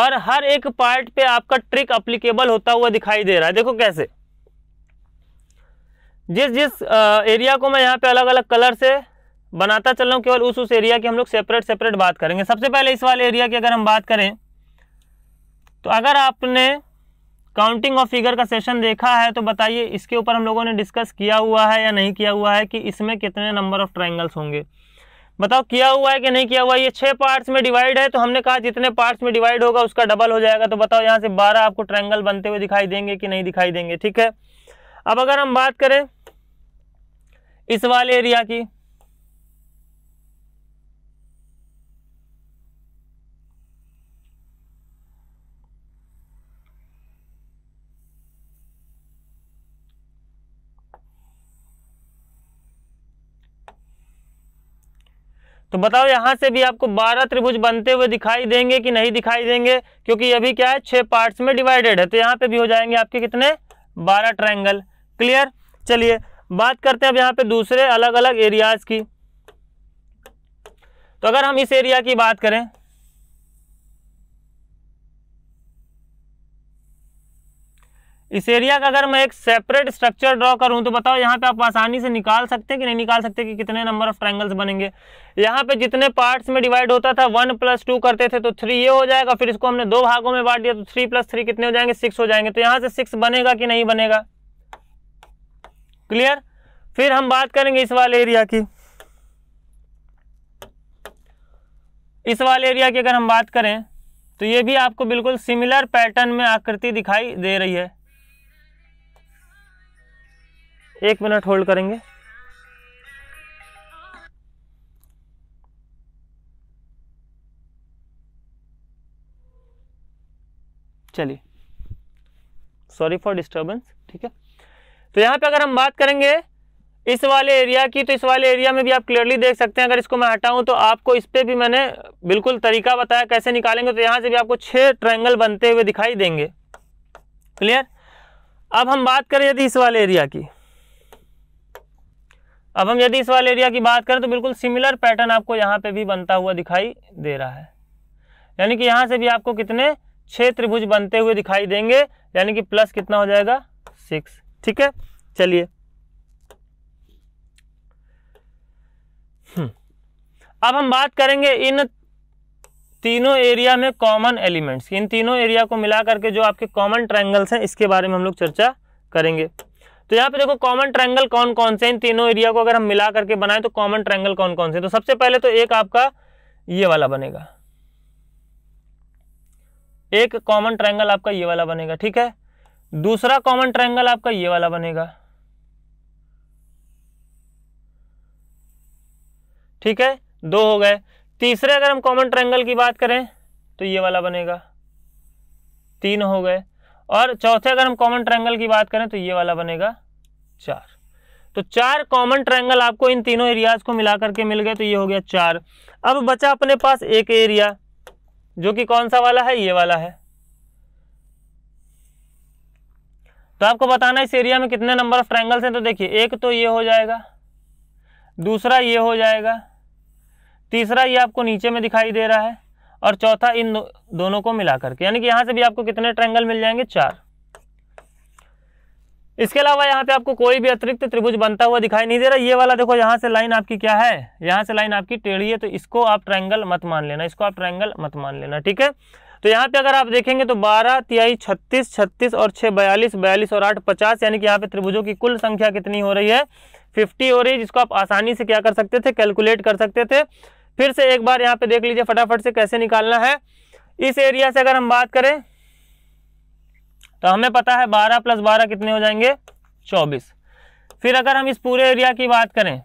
A: और हर एक पार्ट पे आपका ट्रिक अप्लीकेबल होता हुआ दिखाई दे रहा है देखो कैसे जिस जिस एरिया को मैं यहाँ पे अलग अलग कलर से बनाता चल रहा हूँ केवल उस उस एरिया की हम लोग सेपरेट सेपरेट बात करेंगे सबसे पहले इस वाले एरिया की अगर हम बात करें तो अगर आपने काउंटिंग ऑफ फिगर का सेशन देखा है तो बताइए इसके ऊपर हम लोगों ने डिस्कस किया हुआ है या नहीं किया हुआ है कि इसमें कितने नंबर ऑफ ट्राइंगल्स होंगे बताओ किया हुआ है कि नहीं किया हुआ है ये छः पार्ट्स में डिवाइड है तो हमने कहा जितने पार्ट्स में डिवाइड होगा उसका डबल हो जाएगा तो बताओ यहाँ से बारह आपको ट्राइंगल बनते हुए दिखाई देंगे कि नहीं दिखाई देंगे ठीक है अब अगर हम बात करें इस वाले एरिया की तो बताओ यहाँ से भी आपको बारह त्रिभुज बनते हुए दिखाई देंगे कि नहीं दिखाई देंगे क्योंकि अभी क्या है छः पार्ट्स में डिवाइडेड है तो यहाँ पे भी हो जाएंगे आपके कितने बारह ट्रायंगल क्लियर चलिए बात करते हैं अब यहाँ पे दूसरे अलग अलग एरियाज की तो अगर हम इस एरिया की बात करें इस एरिया का अगर मैं एक सेपरेट स्ट्रक्चर ड्रॉ करूं तो बताओ यहाँ पे आप आसानी से निकाल सकते हैं कि नहीं निकाल सकते कि कितने नंबर ऑफ ट्रायंगल्स बनेंगे यहाँ पे जितने पार्ट्स में डिवाइड होता था वन प्लस टू करते थे तो थ्री ये हो जाएगा फिर इसको हमने दो भागों में बांट दिया तो थ्री प्लस थ्री कितने हो जाएंगे सिक्स हो जाएंगे तो यहाँ से सिक्स बनेगा कि नहीं बनेगा क्लियर फिर हम बात करेंगे इस वाले एरिया की इस वाले एरिया की अगर हम बात करें तो ये भी आपको बिल्कुल सिमिलर पैटर्न में आकृति दिखाई दे रही है एक मिनट होल्ड करेंगे चलिए सॉरी फॉर डिस्टर्बेंस ठीक है तो यहां पे अगर हम बात करेंगे इस वाले एरिया की तो इस वाले एरिया में भी आप क्लियरली देख सकते हैं अगर इसको मैं हटाऊं तो आपको इस पर भी मैंने बिल्कुल तरीका बताया कैसे निकालेंगे तो यहां से भी आपको छह ट्रायंगल बनते हुए दिखाई देंगे क्लियर अब हम बात करें यदि इस वाले एरिया की अब हम यदि इस वाले एरिया की बात करें तो बिल्कुल सिमिलर पैटर्न आपको यहाँ पे भी बनता हुआ दिखाई दे रहा है यानी कि यहाँ से भी आपको कितने छः त्रिभुज बनते हुए दिखाई देंगे यानी कि प्लस कितना हो जाएगा सिक्स ठीक है चलिए हम्म। अब हम बात करेंगे इन तीनों एरिया में कॉमन एलिमेंट्स इन तीनों एरिया को मिला करके जो आपके कॉमन ट्रायंगल्स हैं इसके बारे में हम लोग चर्चा करेंगे तो यहाँ पे देखो कॉमन ट्रैंगल कौन कौन से इन तीनों एरिया को अगर हम मिला करके बनाएं तो कॉमन ट्रैंगल कौन कौन से तो सबसे पहले तो एक आपका ये वाला बनेगा एक कॉमन ट्रैंगल आपका ये वाला बनेगा ठीक है दूसरा कॉमन ट्रैंगल आपका ये वाला बनेगा ठीक है दो हो गए तीसरे अगर हम कॉमन ट्रैंगल की बात करें तो ये वाला बनेगा तीन हो गए और चौथे अगर हम कॉमन ट्रायंगल की बात करें तो ये वाला बनेगा चार तो चार कॉमन ट्रायंगल आपको इन तीनों एरियाज को मिला करके मिल गए तो ये हो गया चार अब बचा अपने पास एक एरिया जो कि कौन सा वाला है ये वाला है तो आपको बताना इस एरिया में कितने नंबर ऑफ ट्रायंगल्स हैं तो देखिए एक तो ये हो जाएगा दूसरा ये हो जाएगा तीसरा ये आपको नीचे में दिखाई दे रहा है और चौथा इन दोनों को मिला करके यानी कि यहां से भी आपको कितने ट्रायंगल मिल जाएंगे चार इसके अलावा यहाँ पे आपको कोई भी अतिरिक्त त्रिभुज बनता हुआ दिखाई नहीं दे रहा ये वाला देखो यहाँ से लाइन आपकी क्या है यहाँ से लाइन आपकी टेढ़ी है तो इसको आप ट्रायंगल मत मान लेना इसको आप ट्रायंगल मत मान लेना ठीक है तो यहाँ पे अगर आप देखेंगे तो बारह तिहाई छत्तीस छत्तीस और 6 बयालीस बयालीस और आठ पचास यानी कि यहाँ पे त्रिभुजों की कुल संख्या कितनी हो रही है फिफ्टी हो रही है जिसको आप आसानी से क्या कर सकते थे कैलकुलेट कर सकते थे फिर से एक बार यहाँ पे देख लीजिए फटाफट से कैसे निकालना है इस एरिया से अगर हम बात करें तो हमें पता है बारह प्लस बारह कितने हो जाएंगे चौबीस फिर अगर हम इस पूरे एरिया की बात करें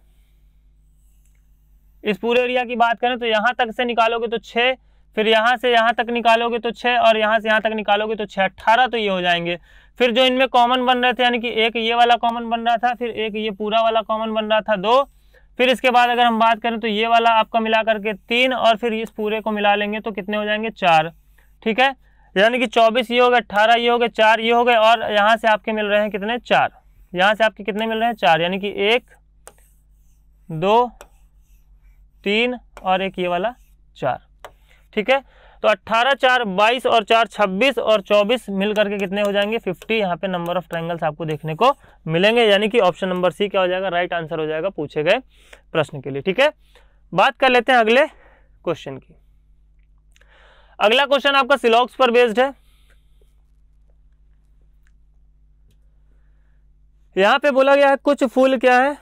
A: इस पूरे एरिया की बात करें तो यहां तक से निकालोगे तो छह फिर यहां से यहां तक निकालोगे तो छह और यहां से यहां तक निकालोगे तो छह अट्ठारह तो ये हो जाएंगे फिर जो इनमें कॉमन बन रहे थे यानी कि एक ये वाला कॉमन बन रहा था फिर एक ये पूरा वाला कॉमन बन रहा था दो फिर इसके बाद अगर हम बात करें तो ये वाला आपका मिला करके तीन और फिर इस पूरे को मिला लेंगे तो कितने हो जाएंगे चार ठीक है यानी कि चौबीस ये हो गए अट्ठारह ये हो गए चार ये हो गए और यहाँ से आपके मिल रहे हैं कितने चार यहाँ से आपके कितने मिल रहे हैं चार यानी कि एक दो तीन और एक ये वाला चार ठीक है तो 18 चार 22 और चार 26 और 24 मिल करके कितने हो जाएंगे 50 यहाँ पे नंबर ऑफ ट्रायंगल्स आपको देखने को मिलेंगे यानी कि ऑप्शन नंबर सी क्या हो जाएगा राइट आंसर हो जाएगा पूछे गए प्रश्न के लिए ठीक है बात कर लेते हैं अगले क्वेश्चन की अगला क्वेश्चन आपका सिलॉक्स पर बेस्ड है यहां पे बोला गया है कुछ फूल क्या है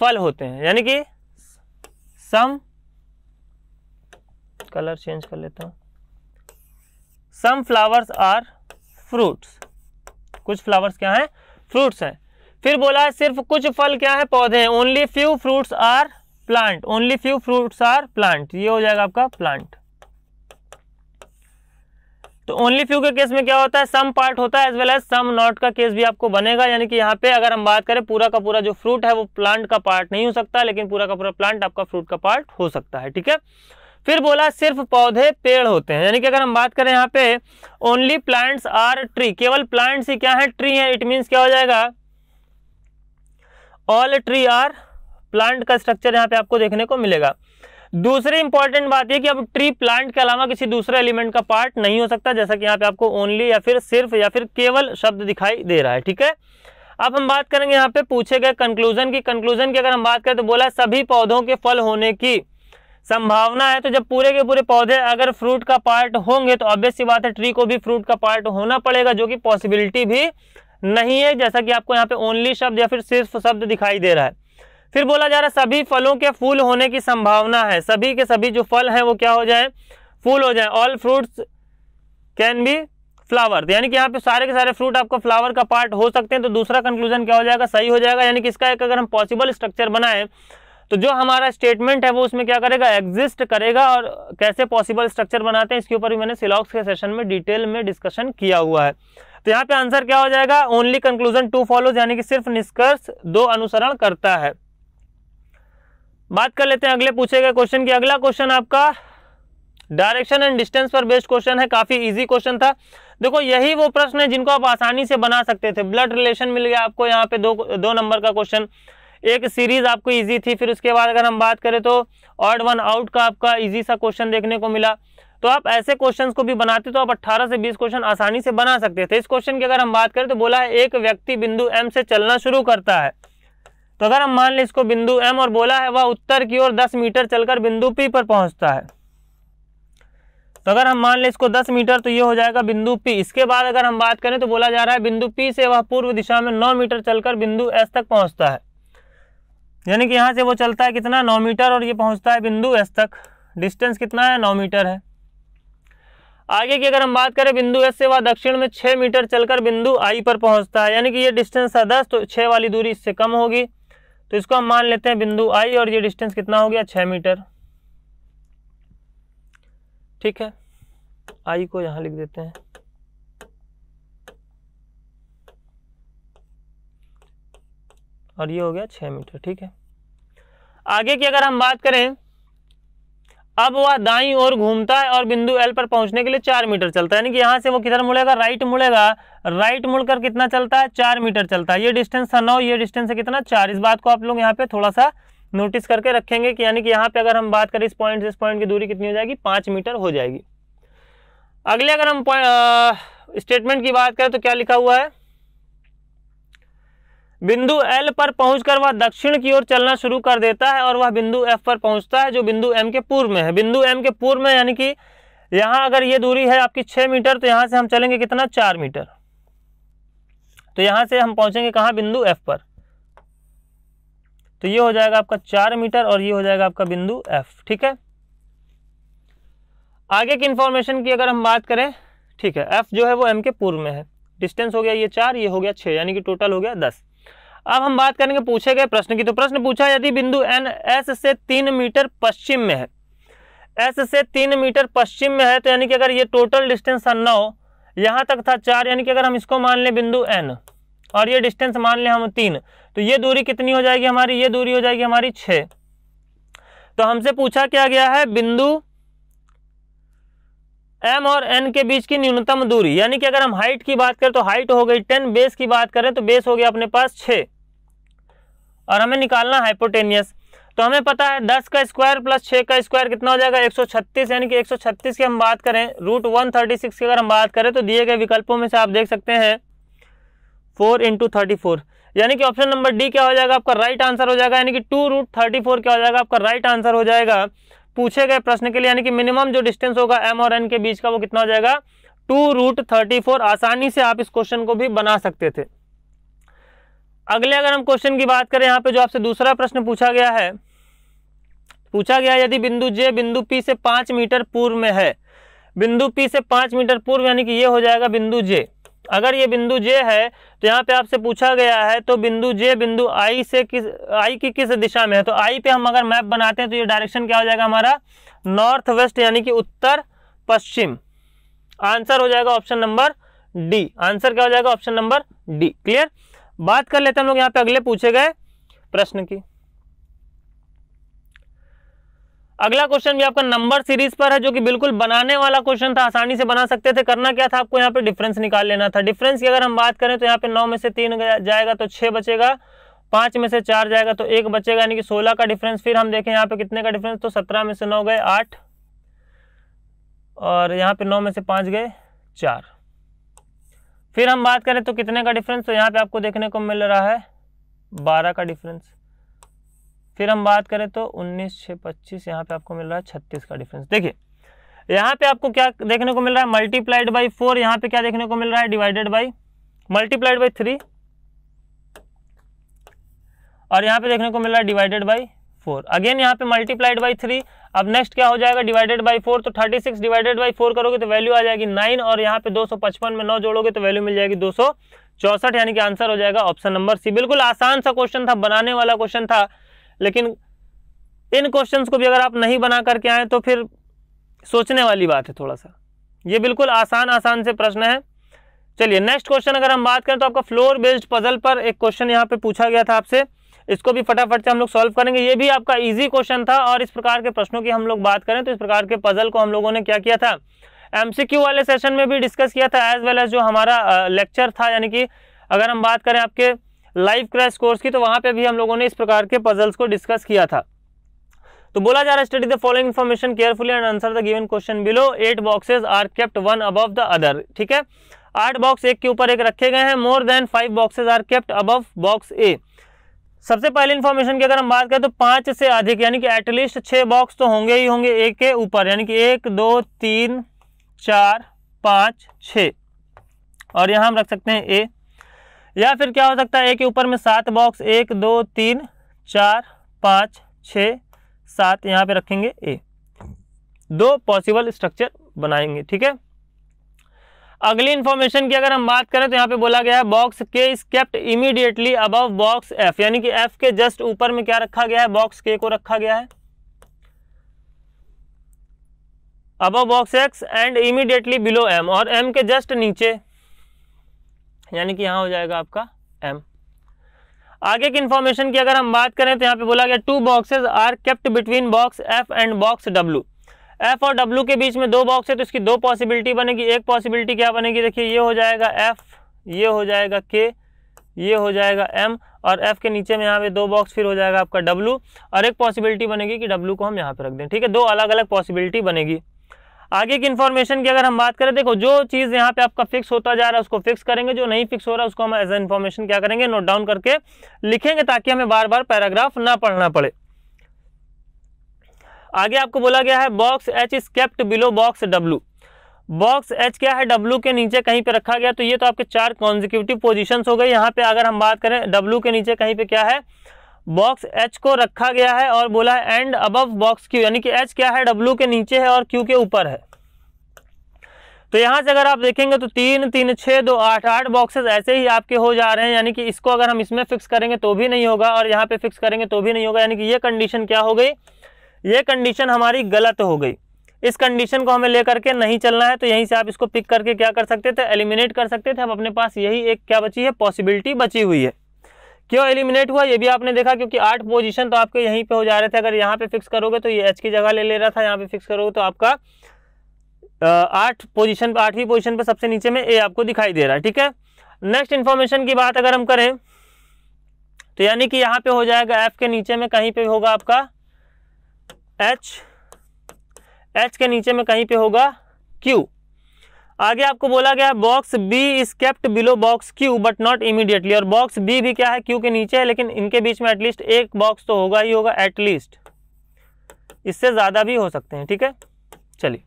A: फल होते हैं यानी कि सम कलर चेंज कर लेता हूँ सम फ्लावर्स आर फ्रूट्स कुछ फ्लावर्स क्या हैं फ्रूट्स हैं फिर बोला है सिर्फ कुछ फल क्या है पौधे हैं only few fruits are plant only few fruits are plant ये हो जाएगा आपका प्लांट तो ओनली फ्यू के केस में क्या होता है सम पार्ट होता है as well as some not का केस भी आपको बनेगा यानी कि यहाँ पे अगर हम बात करें पूरा का पूरा जो फ्रूट है वो प्लांट का पार्ट नहीं हो सकता लेकिन पूरा का पूरा प्लांट आपका फ्रूट का पार्ट हो सकता है ठीक है फिर बोला सिर्फ पौधे पेड़ होते हैं यानी कि अगर हम बात करें यहाँ पे ओनली प्लांट्स आर ट्री केवल प्लांट्स ही क्या है ट्री है इट मीन्स क्या हो जाएगा ऑल ट्री आर प्लांट का स्ट्रक्चर यहाँ पे आपको देखने को मिलेगा दूसरी इंपॉर्टेंट बात यह कि अब ट्री प्लांट के अलावा किसी दूसरे एलिमेंट का पार्ट नहीं हो सकता जैसा कि यहाँ पे आपको ओनली या फिर सिर्फ या फिर केवल शब्द दिखाई दे रहा है ठीक है अब हम बात करेंगे यहाँ पे पूछे गए कंक्लूजन की कंक्लूजन की अगर हम बात करें तो बोला सभी पौधों के फल होने की संभावना है तो जब पूरे के पूरे पौधे अगर फ्रूट का पार्ट होंगे तो ऑब्वियस सी बात है ट्री को भी फ्रूट का पार्ट होना पड़ेगा जो कि पॉसिबिलिटी भी नहीं है जैसा कि आपको यहाँ पे ओनली शब्द या फिर सिर्फ शब्द दिखाई दे रहा है फिर बोला जा रहा है सभी फलों के फूल होने की संभावना है सभी के सभी जो फल हैं वो क्या हो जाए फूल हो जाए all fruits can be flower यानी कि यहाँ पे सारे के सारे फ्रूट आपको फ्लावर का पार्ट हो सकते हैं तो दूसरा कंक्लूजन क्या हो जाएगा सही हो जाएगा यानी कि इसका एक अगर हम पॉसिबल स्ट्रक्चर बनाएं तो जो हमारा स्टेटमेंट है वो उसमें क्या करेगा एग्जिस्ट करेगा और कैसे पॉसिबल स्ट्रक्चर बनाते हैं इसके ऊपर भी मैंने सिलॉक्स के सेशन में डिटेल में डिस्कशन किया हुआ है तो यहाँ पे आंसर क्या हो जाएगा ओनली कंक्लूजन टू फॉलोज यानी कि सिर्फ निष्कर्ष दो अनुसरण करता है बात कर लेते हैं अगले पूछे गए क्वेश्चन की अगला क्वेश्चन आपका डायरेक्शन एंड डिस्टेंस पर बेस्ड क्वेश्चन है काफी इजी क्वेश्चन था देखो यही वो प्रश्न है जिनको आप आसानी से बना सकते थे ब्लड रिलेशन मिल गया आपको यहाँ पे दो दो नंबर का क्वेश्चन एक सीरीज आपको इजी थी फिर उसके बाद अगर हम बात करें तो ऑड वन आउट का आपका इजी सा क्वेश्चन देखने को मिला तो आप ऐसे क्वेश्चंस को भी बनाते तो आप 18 से 20 क्वेश्चन आसानी से बना सकते थे इस क्वेश्चन की अगर हम बात करें तो बोला है एक व्यक्ति बिंदु एम से चलना शुरू करता है तो अगर हम मान लें इसको बिंदु एम और बोला है वह उत्तर की ओर दस मीटर चलकर बिंदु पी पर पहुंचता है तो अगर हम मान लें इसको 10 मीटर तो ये हो जाएगा बिंदु पी इसके बाद अगर हम बात करें तो बोला जा रहा है बिंदु पी से वह पूर्व दिशा में नौ मीटर चलकर बिंदु एस तक पहुँचता है यानी कि यहाँ से वो चलता है कितना नौ मीटर और ये पहुँचता है बिंदु एस तक डिस्टेंस कितना है नौ मीटर है आगे की अगर हम बात करें बिंदु एस से वह दक्षिण में छः मीटर चलकर बिंदु आई पर पहुँचता है यानी कि ये डिस्टेंस है दस तो छः वाली दूरी इससे कम होगी तो इसको हम मान लेते हैं बिंदु आई और ये डिस्टेंस कितना हो गया छः मीटर ठीक है आई को यहाँ लिख देते हैं और ये हो गया छः मीटर ठीक है आगे की अगर हम बात करें अब वह दाई ओर घूमता है और बिंदु एल पर पहुंचने के लिए चार मीटर चलता है यानी कि यहाँ से वो किधर मुड़ेगा राइट मुड़ेगा राइट मुड़कर कितना चलता है चार मीटर चलता है ये डिस्टेंस था नौ ये डिस्टेंस है कितना चार इस बात को आप लोग यहाँ पे थोड़ा सा नोटिस करके रखेंगे कि यानी कि यहाँ पे अगर हम बात करें इस पॉइंट से इस पॉइंट की दूरी कितनी हो जाएगी पाँच मीटर हो जाएगी अगले अगर हम स्टेटमेंट की बात करें तो क्या लिखा हुआ है बिंदु एल पर पहुंचकर वह दक्षिण की ओर चलना शुरू कर देता है और वह बिंदु एफ पर पहुंचता है जो बिंदु एम के पूर्व में है बिंदु एम के पूर्व में यानी कि यहां अगर ये दूरी है आपकी छह मीटर तो यहां से हम चलेंगे कितना चार मीटर तो यहां से हम पहुंचेंगे कहाँ बिंदु एफ पर तो ये हो जाएगा आपका चार मीटर और ये हो जाएगा आपका बिंदु एफ ठीक है आगे की इंफॉर्मेशन की अगर हम बात करें ठीक है एफ जो है वो एम के पूर्व में है डिस्टेंस हो गया ये चार ये हो गया छः यानी कि टोटल हो गया दस अब हम बात करेंगे पूछे गए प्रश्न की तो प्रश्न पूछा यदि बिंदु एन एस से तीन मीटर पश्चिम में है एस से तीन मीटर पश्चिम में है तो यानी कि अगर ये टोटल डिस्टेंस था नौ यहाँ तक था चार यानी कि अगर हम इसको मान लें बिंदु एन और ये डिस्टेंस मान लें हम तीन तो ये दूरी कितनी हो जाएगी हमारी ये दूरी हो जाएगी हमारी छः तो हमसे पूछा क्या गया है बिंदु एम और एन के बीच की न्यूनतम दूरी यानी कि अगर हम हाइट की बात करें तो हाइट हो गई टेन बेस की बात करें तो बेस हो गया अपने पास छः और हमें निकालना हाइपोटेनियस तो हमें पता है दस का स्क्वायर प्लस छः का स्क्वायर कितना हो जाएगा एक सौ छत्तीस यानी कि एक सौ छत्तीस की हम बात करें रूट वन थर्टी सिक्स की अगर हम बात करें तो दिए गए विकल्पों में से आप देख सकते हैं फोर इंटू थर्टी फोर यानी कि ऑप्शन नंबर डी क्या हो जाएगा आपका राइट आंसर हो जाएगा यानी कि टू रूट थर्टी फोर क्या हो जाएगा आपका राइट आंसर हो जाएगा पूछे गए प्रश्न के लिए यानी कि मिनिमम जो डिस्टेंस होगा एम और एन के बीच का वो कितना हो जाएगा टू रूट थर्टी फोर आसानी से आप इस क्वेश्चन को भी बना सकते थे अगले अगर हम क्वेश्चन की बात करें यहाँ पे जो आपसे दूसरा प्रश्न पूछा गया है पूछा गया यदि बिंदु जे बिंदु पी से पाँच मीटर पूर्व में है बिंदु पी से पाँच मीटर पूर्व यानी कि ये हो जाएगा बिंदु जे अगर ये बिंदु जे है तो यहाँ पे आपसे पूछा गया है तो बिंदु जे बिंदु आई से किस आई की किस दिशा में है तो आई पे हम अगर मैप बनाते हैं तो ये डायरेक्शन क्या हो जाएगा हमारा नॉर्थ वेस्ट यानी कि उत्तर पश्चिम आंसर हो जाएगा ऑप्शन नंबर डी आंसर क्या हो जाएगा ऑप्शन नंबर डी क्लियर बात कर लेते हैं हम लोग यहाँ पे अगले पूछे गए प्रश्न की अगला क्वेश्चन भी आपका नंबर सीरीज पर है जो कि बिल्कुल बनाने वाला क्वेश्चन था आसानी से बना सकते थे करना क्या था आपको यहाँ पे डिफरेंस निकाल लेना था डिफरेंस की अगर हम बात करें तो यहाँ पे नौ में से तीन जाएगा तो छः बचेगा पाँच में से चार जाएगा तो एक बचेगा यानी कि सोलह का डिफरेंस फिर हम देखें यहाँ पे कितने का डिफरेंस तो सत्रह में से नौ गए आठ और यहाँ पे नौ में से पाँच गए चार फिर हम बात करें तो कितने का डिफरेंस तो यहाँ पे आपको देखने को मिल रहा है बारह का डिफरेंस फिर हम बात करें तो उन्नीस छः पच्चीस यहाँ पर आपको मिल रहा है छत्तीस का डिफरेंस देखिए यहाँ पे आपको क्या देखने को मिल रहा है मल्टीप्लाइड बाई फोर यहाँ पे क्या देखने को मिल रहा है divided by multiplied by three और यहाँ पे देखने को मिल रहा है डिवाइडेड बाई फोर अगेन यहाँ पे मल्टीप्लाइड बाई थ्री अब नेक्स्ट क्या हो जाएगा डिवाइडेड बाई फोर तो thirty six divided by four करोगे तो वैल्यू आ जाएगी नाइन और यहाँ पे दो सौ पचपन में नौ जोड़ोगे तो वैल्यू मिल जाएगी दो सौ चौसठ यानी कि आंसर हो जाएगा ऑप्शन नंबर सी बिल्कुल आसान सा क्वेश्चन था बनाने वाला क्वेश्चन था लेकिन इन क्वेश्चंस को भी अगर आप नहीं बना करके आए तो फिर सोचने वाली बात है थोड़ा सा ये बिल्कुल आसान आसान से प्रश्न है चलिए नेक्स्ट क्वेश्चन अगर हम बात करें तो आपका फ्लोर बेस्ड पजल पर एक क्वेश्चन यहाँ पे पूछा गया था आपसे इसको भी फटाफट से हम लोग सॉल्व करेंगे ये भी आपका इजी क्वेश्चन था और इस प्रकार के प्रश्नों की हम लोग बात करें तो इस प्रकार के पजल को हम लोगों ने क्या किया था एमसीक्यू वाले सेशन में भी डिस्कस किया था एज वेल एज जो हमारा लेक्चर था यानी कि अगर हम बात करें आपके लाइव क्रैश कोर्स की तो वहाँ पे भी हम लोगों ने इस प्रकार के पजल्स को डिस्कस किया था तो बोला जा रहा है study the following information carefully and answer the given question below eight boxes are kept one above the other ठीक है आठ बॉक्स एक के ऊपर एक रखे गए हैं more than five boxes are kept above box A सबसे पहले इन्फॉर्मेशन की अगर हम बात करें तो पाँच से अधिक यानी कि एटलीस्ट छः बॉक्स तो होंगे ही होंगे एक के ऊपर यानी कि एक दो तीन चार पाँच छ और यहाँ हम रख सकते हैं ए या फिर क्या हो सकता है ए के ऊपर में सात बॉक्स एक दो तीन चार पाँच छ सात यहाँ पे रखेंगे ए दो पॉसिबल स्ट्रक्चर बनाएंगे ठीक है अगली इन्फॉर्मेशन की अगर हम बात करें तो यहाँ पे बोला गया है बॉक्स के is kept immediately above box F यानी कि एफ के जस्ट ऊपर में क्या रखा गया है बॉक्स के को रखा गया है above box X and immediately below M और एम के जस्ट नीचे यानी कि यहाँ हो जाएगा आपका एम आगे की इन्फॉर्मेशन की अगर हम बात करें तो यहाँ पे बोला गया two boxes are kept between box F and box W F और डब्ल्यू के बीच में दो बॉक्स है तो इसकी दो पॉसिबिलिटी बनेगी एक पॉसिबिलिटी क्या बनेगी देखिए ये हो जाएगा एफ ये हो जाएगा के ये हो जाएगा एम और एफ के नीचे में यहाँ पे दो बॉक्स फिर हो जाएगा आपका डब्ल्यू और एक पॉसिबिलिटी बनेगी कि डब्ल्यू को हम यहाँ पे रख दें ठीक है दो अलग अलग पॉसिबिलिटी बनेगी आगे की इन्फॉर्मेशन की अगर हम बात करें देखो जो चीज़ यहाँ पे आपका फिक्स होता जा रहा है उसको फिक्स करेंगे जो नहीं फिक्स हो रहा है उसको हम एज इन्फॉर्मेशन क्या करेंगे नोट डाउन करके लिखेंगे ताकि हमें बार बार पैराग्राफ ना पढ़ना पड़े आगे आपको बोला गया है box H is kept below box W box H क्या है डब्ल्यू के नीचे कहीं पे रखा गया तो ये तो आपके चार कॉन्जिक्यूटिव पोजिशन हो गई यहाँ पे अगर हम बात करें डब्ल्यू के नीचे कहीं पे क्या है बॉक्स एच को रखा गया है और बोला है एंड अबव बॉक्स क्यू यानी कि एच क्या है डब्ल्यू के नीचे है और क्यू के ऊपर है तो यहाँ से अगर आप देखेंगे तो तीन तीन छः दो आठ आठ बॉक्सेस ऐसे ही आपके हो जा रहे हैं यानी कि इसको अगर हम इसमें फिक्स करेंगे तो भी नहीं होगा और यहाँ पे फिक्स करेंगे तो भी नहीं होगा यानी कि ये कंडीशन क्या हो गई ये कंडीशन हमारी गलत हो गई इस कंडीशन को हमें लेकर के नहीं चलना है तो यहीं से आप इसको पिक करके क्या कर सकते थे एलिमिनेट कर सकते थे हम अपने पास यही एक क्या बची है पॉसिबिलिटी बची हुई है क्यों एलिमिनेट हुआ ये भी आपने देखा क्योंकि आठ पोजीशन तो आपके यहीं पे हो जा रहे थे अगर यहाँ पे फिक्स करोगे तो ये एच की जगह ले ले रहा था यहाँ पे फिक्स करोगे तो आपका आठ पोजीशन आठवीं पोजीशन पे सबसे नीचे में ए आपको दिखाई दे रहा है ठीक है नेक्स्ट इन्फॉर्मेशन की बात अगर हम करें तो यानी कि यहाँ पे हो जाएगा एफ के नीचे में कहीं पे होगा आपका एच एच के नीचे में कहीं पे होगा क्यू आगे आपको बोला गया box B is kept below box Q but not immediately और बॉक्स बी भी क्या है क्यू के नीचे है लेकिन इनके बीच में एटलीस्ट एक बॉक्स तो होगा ही होगा एटलीस्ट इससे ज़्यादा भी हो सकते हैं ठीक है चलिए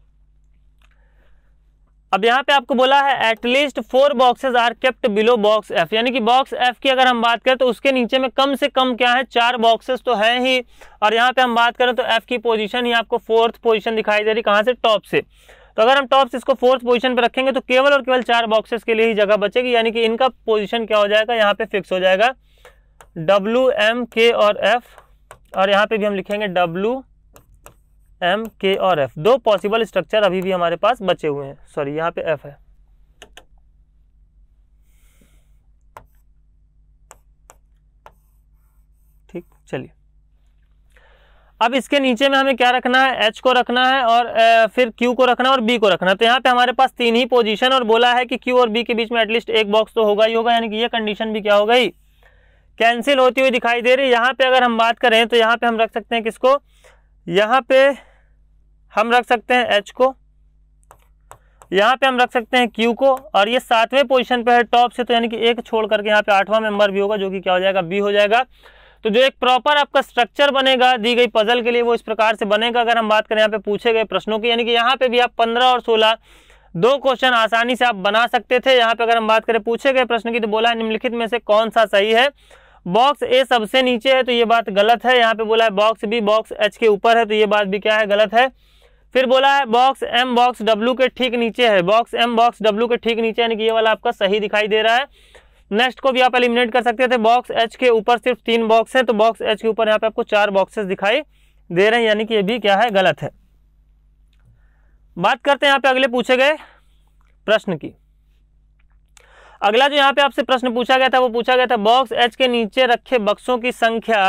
A: अब यहाँ पे आपको बोला है at least four boxes are kept below box F यानी कि बॉक्स एफ की अगर हम बात करें तो उसके नीचे में कम से कम क्या है चार बॉक्सेस तो है ही और यहां पे हम बात करें तो एफ की पोजिशन ही आपको फोर्थ पोजिशन दिखाई दे रही कहां से टॉप से तो अगर हम टॉप्स इसको फोर्थ पोजीशन पर रखेंगे तो केवल और केवल चार बॉक्सेस के लिए ही जगह बचेगी यानी कि इनका पोजीशन क्या हो जाएगा यहाँ पे फिक्स हो जाएगा डब्लू एम के और एफ और यहाँ पे भी हम लिखेंगे डब्लू एम के और एफ दो पॉसिबल स्ट्रक्चर अभी भी हमारे पास बचे हुए हैं सॉरी यहाँ पे एफ है ठीक चलिए अब इसके नीचे में हमें क्या रखना है एच को रखना है और ए, फिर क्यू को रखना है और बी को रखना है तो यहाँ पे हमारे पास तीन ही पोजीशन और बोला है कि क्यू और बी के बीच में एटलीस्ट एक बॉक्स तो होगा ही होगा यानी कि ये कंडीशन भी क्या हो गई कैंसिल होती हुई दिखाई दे रही है यहाँ पे अगर हम बात करें तो यहाँ पे हम रख सकते हैं किसको यहाँ पे हम रख सकते हैं एच को यहाँ पे हम रख सकते हैं क्यू को और ये सातवें पोजीशन पे है टॉप से तो यानी कि एक छोड़ करके यहाँ पे आठवां मेंबर भी होगा जो कि क्या हो जाएगा बी हो जाएगा तो जो एक प्रॉपर आपका स्ट्रक्चर बनेगा दी गई पजल के लिए वो इस प्रकार से बनेगा अगर हम बात करें यहाँ पे पूछे गए प्रश्नों की यानी कि यहाँ पे भी आप पंद्रह और सोलह दो क्वेश्चन आसानी से आप बना सकते थे यहाँ पे अगर हम बात करें पूछे गए प्रश्न की तो बोला है निम्नलिखित में से कौन सा सही है बॉक्स ए सबसे नीचे है तो ये बात गलत है यहाँ पे बोला है बॉक्स बी बॉक्स एच के ऊपर है तो ये बात भी क्या है गलत है फिर बोला है बॉक्स एम बॉक्स डब्ल्यू के ठीक नीचे है बॉक्स एम बॉक्स डब्ल्यू के ठीक नीचे यानी कि ये वाला आपका सही दिखाई दे रहा है नेक्स्ट को भी आप एलिमिनेट कर सकते थे बॉक्स एच के ऊपर सिर्फ तीन बॉक्स हैं तो बॉक्स एच के ऊपर यहाँ पे आपको चार बॉक्सेस दिखाई दे रहे हैं यानी कि ये भी क्या है गलत है बात करते हैं यहाँ पे अगले पूछे गए प्रश्न की अगला जो यहाँ पे आपसे प्रश्न पूछा गया था वो पूछा गया था बॉक्स एच के नीचे रखे बक्सों की संख्या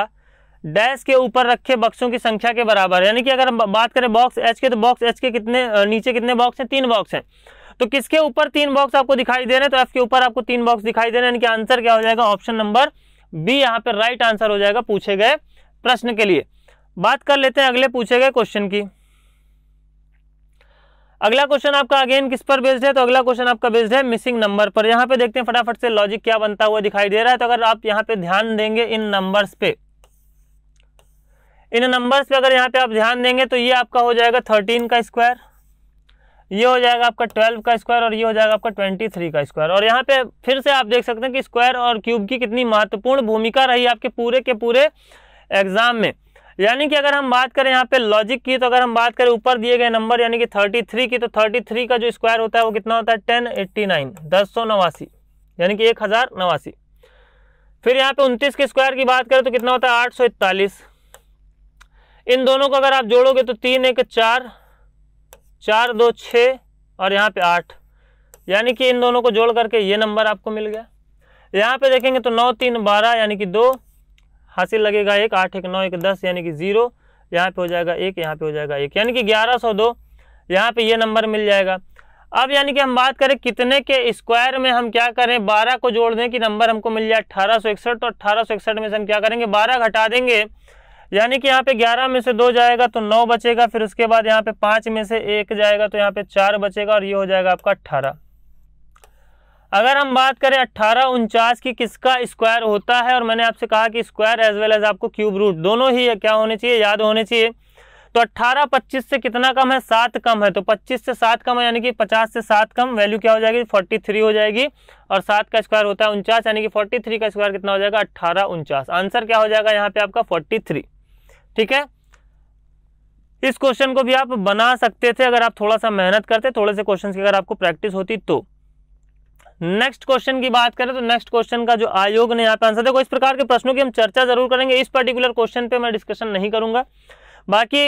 A: डैश के ऊपर रखे बक्सों की संख्या के बराबर यानी कि अगर हम बात करें बॉक्स एच के तो बॉक्स एच के कितने नीचे कितने बॉक्स हैं तीन बॉक्स हैं तो किसके ऊपर तीन बॉक्स आपको दिखाई दे रहे हैं तो एफ के ऊपर आपको तीन बॉक्स दिखाई दे रहे हैं इनके आंसर क्या हो जाएगा ऑप्शन नंबर बी यहाँ पे राइट आंसर हो जाएगा पूछे गए प्रश्न के लिए बात कर लेते हैं अगले पूछे गए क्वेश्चन की अगला क्वेश्चन आपका अगेन किस पर बेस्ड है तो अगला क्वेश्चन आपका बेस्ड है मिसिंग नंबर पर यहाँ पे देखते हैं फटाफट से लॉजिक क्या बनता हुआ दिखाई दे रहा है तो अगर आप यहाँ पे ध्यान देंगे इन नंबर्स पे इन नंबर्स पे अगर यहाँ पे आप ध्यान देंगे तो ये आपका हो जाएगा थर्टीन का स्क्वायर ये हो जाएगा आपका ट्वेल्व का स्क्वायर और ये हो जाएगा आपका ट्वेंटी थ्री का स्क्वायर और यहाँ पे फिर से आप देख सकते हैं कि स्क्वायर और क्यूब की कितनी महत्वपूर्ण भूमिका रही आपके पूरे के पूरे एग्जाम में यानी कि अगर हम बात करें यहाँ पे लॉजिक की तो अगर हम बात करें ऊपर दिए गए नंबर यानी कि थर्टी थ्री की तो थर्टी थ्री का जो स्क्वायर होता है वो कितना होता है टेन एट्टी नाइन दस सौ नवासी यानी कि एक हज़ार नवासी फिर यहाँ पे उनतीस के स्क्वायर की बात करें तो कितना होता है आठ सौ इकतालीस इन दोनों को अगर आप जोड़ोगे तो तीन एक चार चार दो छः और यहाँ पे आठ यानी कि इन दोनों को जोड़ करके ये नंबर आपको मिल गया यहाँ पे देखेंगे तो नौ तीन बारह यानी कि दो हासिल लगेगा एक आठ एक नौ एक दस यानी कि ज़ीरो यहाँ पे हो जाएगा एक यहाँ पे हो जाएगा एक यानी कि ग्यारह सौ दो यहाँ पे ये नंबर मिल जाएगा अब यानी कि हम बात करें कितने के स्क्वायर में हम क्या करें बारह को जोड़ दें कि नंबर हमको मिल जाए अठारह सौ इकसठ तो अठारह सौ इकसठ में से हम क्या करेंगे बारह घटा देंगे यानी कि यहाँ पे ग्यारह में से दो जाएगा तो नौ बचेगा फिर उसके बाद यहाँ पे पाँच में से एक जाएगा तो यहाँ पे चार बचेगा और ये हो जाएगा आपका अट्ठारह अगर हम बात करें अट्ठारह उनचास की किसका स्क्वायर होता है और मैंने आपसे कहा कि स्क्वायर एज वेल एज आपको क्यूब रूट दोनों ही क्या होने चाहिए याद होने चाहिए तो अट्ठारह पच्चीस से कितना कम है सात कम है तो पच्चीस से सात कम है यानी कि पचास से सात कम वैल्यू क्या हो जाएगी फोर्टी थ्री हो जाएगी और सात का स्क्वायर होता है उनचास यानी कि फोर्टी थ्री का स्क्वायर कितना हो जाएगा अट्ठारह उनचास आंसर क्या हो जाएगा यहाँ पे आपका फोर्टी थ्री ठीक है इस क्वेश्चन को भी आप बना सकते थे अगर आप थोड़ा सा मेहनत करते थोड़े से क्वेश्चन की अगर आपको प्रैक्टिस होती तो नेक्स्ट क्वेश्चन की बात करें तो नेक्स्ट क्वेश्चन का जो आयोग ने यहाँ पे आंसर देखो इस प्रकार के प्रश्नों की हम चर्चा जरूर करेंगे इस पर्टिकुलर क्वेश्चन पे मैं डिस्कशन नहीं करूंगा बाकी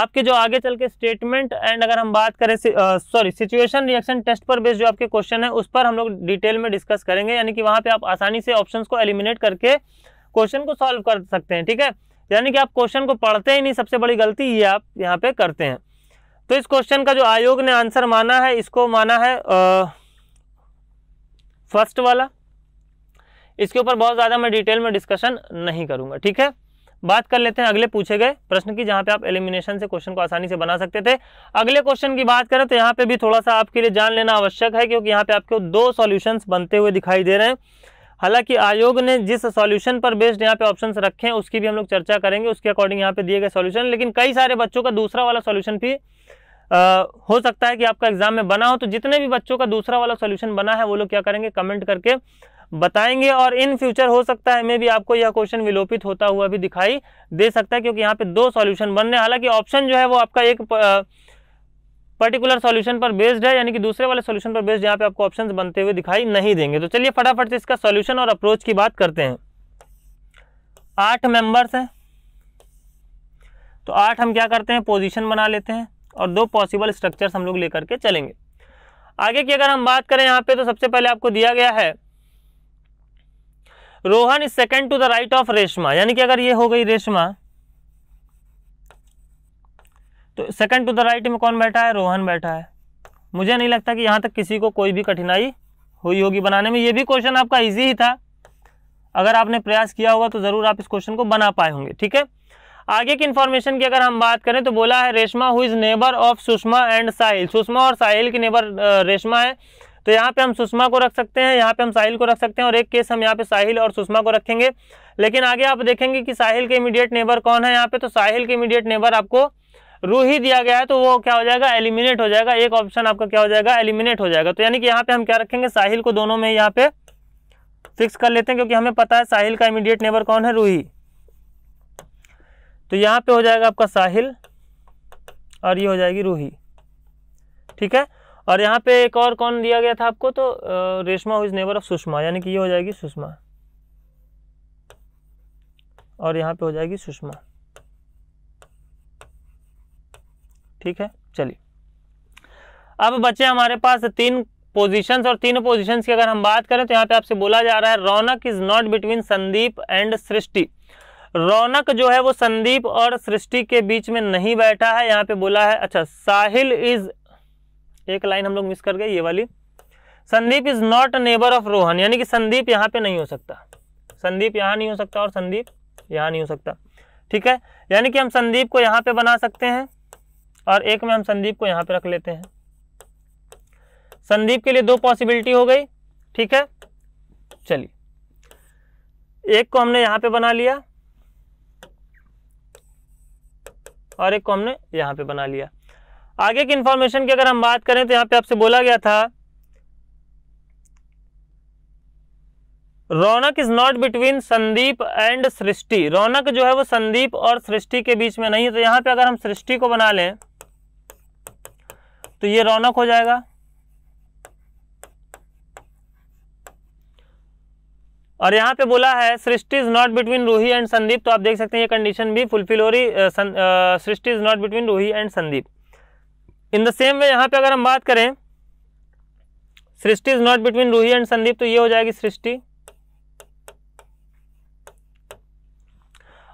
A: आपके जो आगे चल के स्टेटमेंट एंड अगर हम बात करें सॉरी सिचुएशन रिएक्शन टेस्ट पर बेस्ड जो आपके क्वेश्चन है उस पर हम लोग डिटेल में डिस्कस करेंगे यानी कि वहां पर आप आसानी से ऑप्शन को एलिमिनेट करके क्वेश्चन को सॉल्व कर सकते हैं ठीक है यानी कि आप क्वेश्चन को पढ़ते ही नहीं सबसे बड़ी गलती ये आप यहाँ पे करते हैं तो इस क्वेश्चन का जो आयोग ने आंसर माना है इसको माना है फर्स्ट वाला इसके ऊपर बहुत ज़्यादा मैं डिटेल में डिस्कशन नहीं करूँगा ठीक है बात कर लेते हैं अगले पूछे गए प्रश्न की जहाँ पे आप एलिमिनेशन से क्वेश्चन को आसानी से बना सकते थे अगले क्वेश्चन की बात करें तो यहाँ पे भी थोड़ा सा आपके लिए जान लेना आवश्यक है क्योंकि यहाँ पे आपको दो सॉल्यूशंस बनते हुए दिखाई दे रहे हैं हालांकि आयोग ने जिस सॉल्यूशन पर बेस्ड यहाँ पे ऑप्शंस रखे हैं उसकी भी हम लोग चर्चा करेंगे उसके अकॉर्डिंग यहाँ पे दिए गए सॉल्यूशन लेकिन कई सारे बच्चों का दूसरा वाला सॉल्यूशन भी आ, हो सकता है कि आपका एग्जाम में बना हो तो जितने भी बच्चों का दूसरा वाला सोल्यूशन बना है वो लोग क्या करेंगे कमेंट करके बताएंगे और इन फ्यूचर हो सकता है मे भी आपको यह क्वेश्चन विलोपित होता हुआ भी दिखाई दे सकता है क्योंकि यहाँ पे दो सॉल्यूशन बन रहे हैं हालांकि ऑप्शन जो है वो आपका एक पर्टिकुलर सॉल्यूशन पर बेस्ड है यानी कि दूसरे वाले सॉल्यूशन पर बेस्ड यहाँ पे आपको ऑप्शन बनते हुए दिखाई नहीं देंगे तो चलिए फटाफट से इसका सॉल्यूशन और अप्रोच की बात करते हैं आठ मेंबर्स हैं तो आठ हम क्या करते हैं पोजिशन बना लेते हैं और दो पॉसिबल स्ट्रक्चर्स हम लोग लेकर के चलेंगे आगे की अगर हम बात करें यहाँ पे तो सबसे पहले आपको दिया गया है Rohan is second to the right of Reshma यानी कि अगर ये हो गई रेशमा तो सेकंड टू द राइट में कौन बैठा है रोहन बैठा है मुझे नहीं लगता कि यहाँ तक किसी को कोई भी कठिनाई हुई होगी बनाने में ये भी क्वेश्चन आपका ईजी ही था अगर आपने प्रयास किया होगा तो ज़रूर आप इस क्वेश्चन को बना पाए होंगे ठीक है आगे की इन्फॉर्मेशन की अगर हम बात करें तो बोला है Reshma who is neighbour of Sushma and Sahil Sushma और साहिल की नेबर रेशमा है तो यहाँ पे हम सुषमा को रख सकते हैं यहाँ पे हम साहिल को रख सकते हैं और एक केस हम यहाँ पे साहिल और सुषमा को रखेंगे लेकिन आगे आप देखेंगे कि साहिल के इमीडिएट नेबर कौन है यहाँ पे तो साहिल के इमीडिएट नेबर आपको रू ही दिया गया है तो वो क्या हो जाएगा एलिमिनेट हो जाएगा एक ऑप्शन आपका क्या हो जाएगा एलिमिनेट हो जाएगा तो यानी कि यहाँ पे हम क्या रखेंगे साहिल को दोनों में यहाँ पे फिक्स कर लेते हैं क्योंकि हमें पता है साहिल का इमीडिएट नेबर कौन है रूही तो यहाँ पे हो जाएगा आपका साहिल और ये हो जाएगी रूही ठीक है और यहाँ पे एक और कौन दिया गया था आपको तो रेशमा हुई नेबर ऑफ सुषमा यानी कि ये हो जाएगी सुषमा और यहाँ पे हो जाएगी सुषमा ठीक है चलिए अब बचे हमारे पास तीन पोजीशंस और तीन पोजीशंस की अगर हम बात करें तो यहाँ पे आपसे बोला जा रहा है Raunak is not between Sandeep and Srishti Raunak जो है वो संदीप और सृष्टि के बीच में नहीं बैठा है यहाँ पे बोला है अच्छा साहिल इज एक लाइन हम लोग मिस कर गए ये वाली Sandeep is not neighbour of Rohan यानी कि संदीप यहाँ पे नहीं हो सकता संदीप यहाँ नहीं हो सकता और संदीप यहाँ नहीं हो सकता ठीक है यानी कि हम संदीप को यहाँ पे बना सकते हैं और एक में हम संदीप को यहाँ पे रख लेते हैं संदीप के लिए दो पॉसिबिलिटी हो गई ठीक है चलिए एक को हमने यहाँ पे बना लिया और एक को हमने यहाँ पे बना लिया आगे की इंफॉर्मेशन की अगर हम बात करें तो यहाँ पे आपसे बोला गया था Raunak is not between Sandeep and Srishti Raunak जो है वो संदीप और सृष्टि के बीच में नहीं है तो यहाँ पे अगर हम सृष्टि को बना लें तो ये रौनक हो जाएगा और यहाँ पे बोला है Srishti is not between Roohi and Sandeep तो आप देख सकते हैं ये कंडीशन भी फुलफिल हो रही Srishti is not between Roohi and Sandeep in the same way यहाँ पे अगर हम बात करें Srishti is not between Roohi and Sandeep तो ये हो जाएगी सृष्टि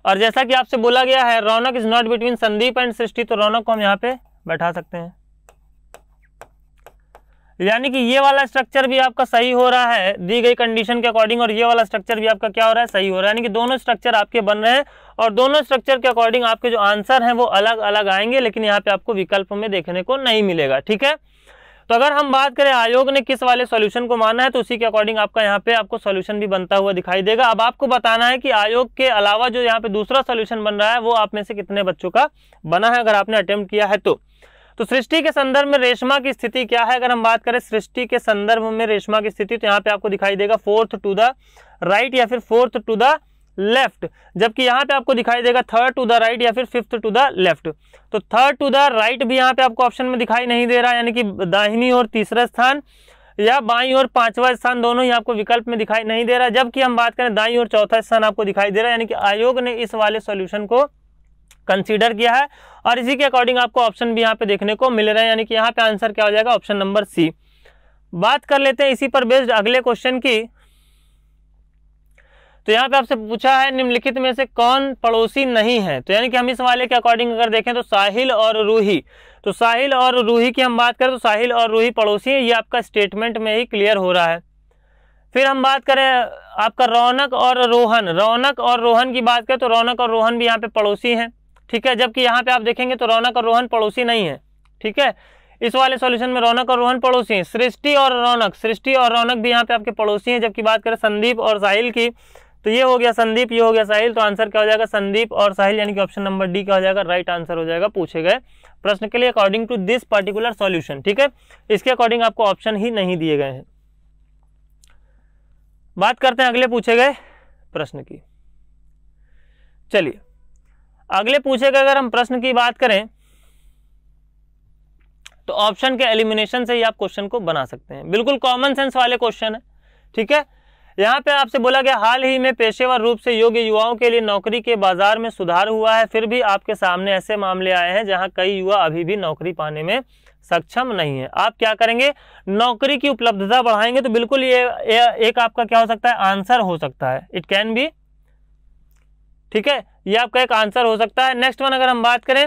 A: और जैसा कि आपसे बोला गया है Raunak is not between Sandeep and Srishti तो रौनक को हम यहाँ पे बैठा सकते हैं यानी कि ये वाला स्ट्रक्चर भी आपका सही हो रहा है दी गई कंडीशन के अकॉर्डिंग और ये वाला स्ट्रक्चर भी आपका क्या हो रहा है सही हो रहा है यानी कि दोनों स्ट्रक्चर आपके बन रहे हैं और दोनों स्ट्रक्चर के अकॉर्डिंग आपके जो आंसर हैं वो अलग अलग आएंगे लेकिन यहाँ पे आपको विकल्प में देखने को नहीं मिलेगा ठीक है तो अगर हम बात करें आयोग ने किस वाले सोल्यूशन को माना है तो उसी के अकॉर्डिंग आपका यहाँ पे आपको सोल्यूशन भी बनता हुआ दिखाई देगा अब आपको बताना है कि आयोग के अलावा जो यहाँ पे दूसरा सोल्यूशन बन रहा है वो आप में से कितने बच्चों का बना है अगर आपने अटेम्प्ट किया है तो तो सृष्टि के संदर्भ में रेशमा की स्थिति क्या है अगर हम बात करें सृष्टि के संदर्भ में रेशमा की स्थिति तो यहाँ पे आपको दिखाई देगा फोर्थ टू द राइट या फिर फोर्थ टू द लेफ्ट जबकि यहाँ पे आपको दिखाई देगा थर्ड टू द राइट या फिर फिफ्थ टू द लेफ्ट तो थर्ड टू द राइट भी यहाँ पे आपको ऑप्शन में दिखाई नहीं दे रहा यानी कि दाहिनी और तीसरा स्थान या बाई और पांचवा स्थान दोनों ही आपको विकल्प में दिखाई नहीं दे रहा जबकि हम बात करें दाई और चौथा स्थान आपको दिखाई दे रहा है यानी कि आयोग ने इस वाले सॉल्यूशन को कंसीडर किया है और इसी के अकॉर्डिंग आपको ऑप्शन भी यहाँ पे देखने को मिल रहा है यानी कि यहाँ पे आंसर क्या हो जाएगा ऑप्शन नंबर सी बात कर लेते हैं इसी पर बेस्ड अगले क्वेश्चन की तो यहाँ पे आपसे पूछा है निम्नलिखित में से कौन पड़ोसी नहीं है तो यानी कि हम इस वाले के अकॉर्डिंग अगर देखें तो साहिल और रूही तो साहिल और रूही की हम बात करें तो साहिल और रूही पड़ोसी है ये आपका स्टेटमेंट में ही क्लियर हो रहा है फिर हम बात करें आपका रौनक और रोहन रौनक और रोहन की बात करें तो रौनक और रोहन भी यहाँ पे पड़ोसी हैं ठीक है जबकि यहाँ पे आप देखेंगे तो रौनक और रोहन पड़ोसी नहीं है ठीक है इस वाले सॉल्यूशन में रौनक और रोहन पड़ोसी हैं सृष्टि और रौनक सृष्टि और रौनक भी यहाँ पे आपके पड़ोसी हैं जबकि बात करें संदीप और साहिल की तो ये हो गया संदीप ये हो गया साहिल तो आंसर क्या हो जाएगा संदीप और साहिल यानी कि ऑप्शन नंबर डी क्या हो जाएगा राइट आंसर हो जाएगा पूछे गए प्रश्न के लिए according to this particular solution ठीक है इसके अकॉर्डिंग आपको ऑप्शन ही नहीं दिए गए हैं बात करते हैं अगले पूछे गए प्रश्न की चलिए अगले पूछे गए अगर हम प्रश्न की बात करें तो ऑप्शन के एलिमिनेशन से ही आप क्वेश्चन को बना सकते हैं बिल्कुल कॉमन सेंस वाले क्वेश्चन है ठीक है यहाँ पे आपसे बोला गया हाल ही में पेशेवर रूप से योग्य युवाओं के लिए नौकरी के बाजार में सुधार हुआ है फिर भी आपके सामने ऐसे मामले आए हैं जहां कई युवा अभी भी नौकरी पाने में सक्षम नहीं है आप क्या करेंगे नौकरी की उपलब्धता बढ़ाएंगे तो बिल्कुल ये, ये एक आपका क्या हो सकता है आंसर हो सकता है इट कैन बी ठीक है ये आपका एक आंसर हो सकता है नेक्स्ट वन अगर हम बात करें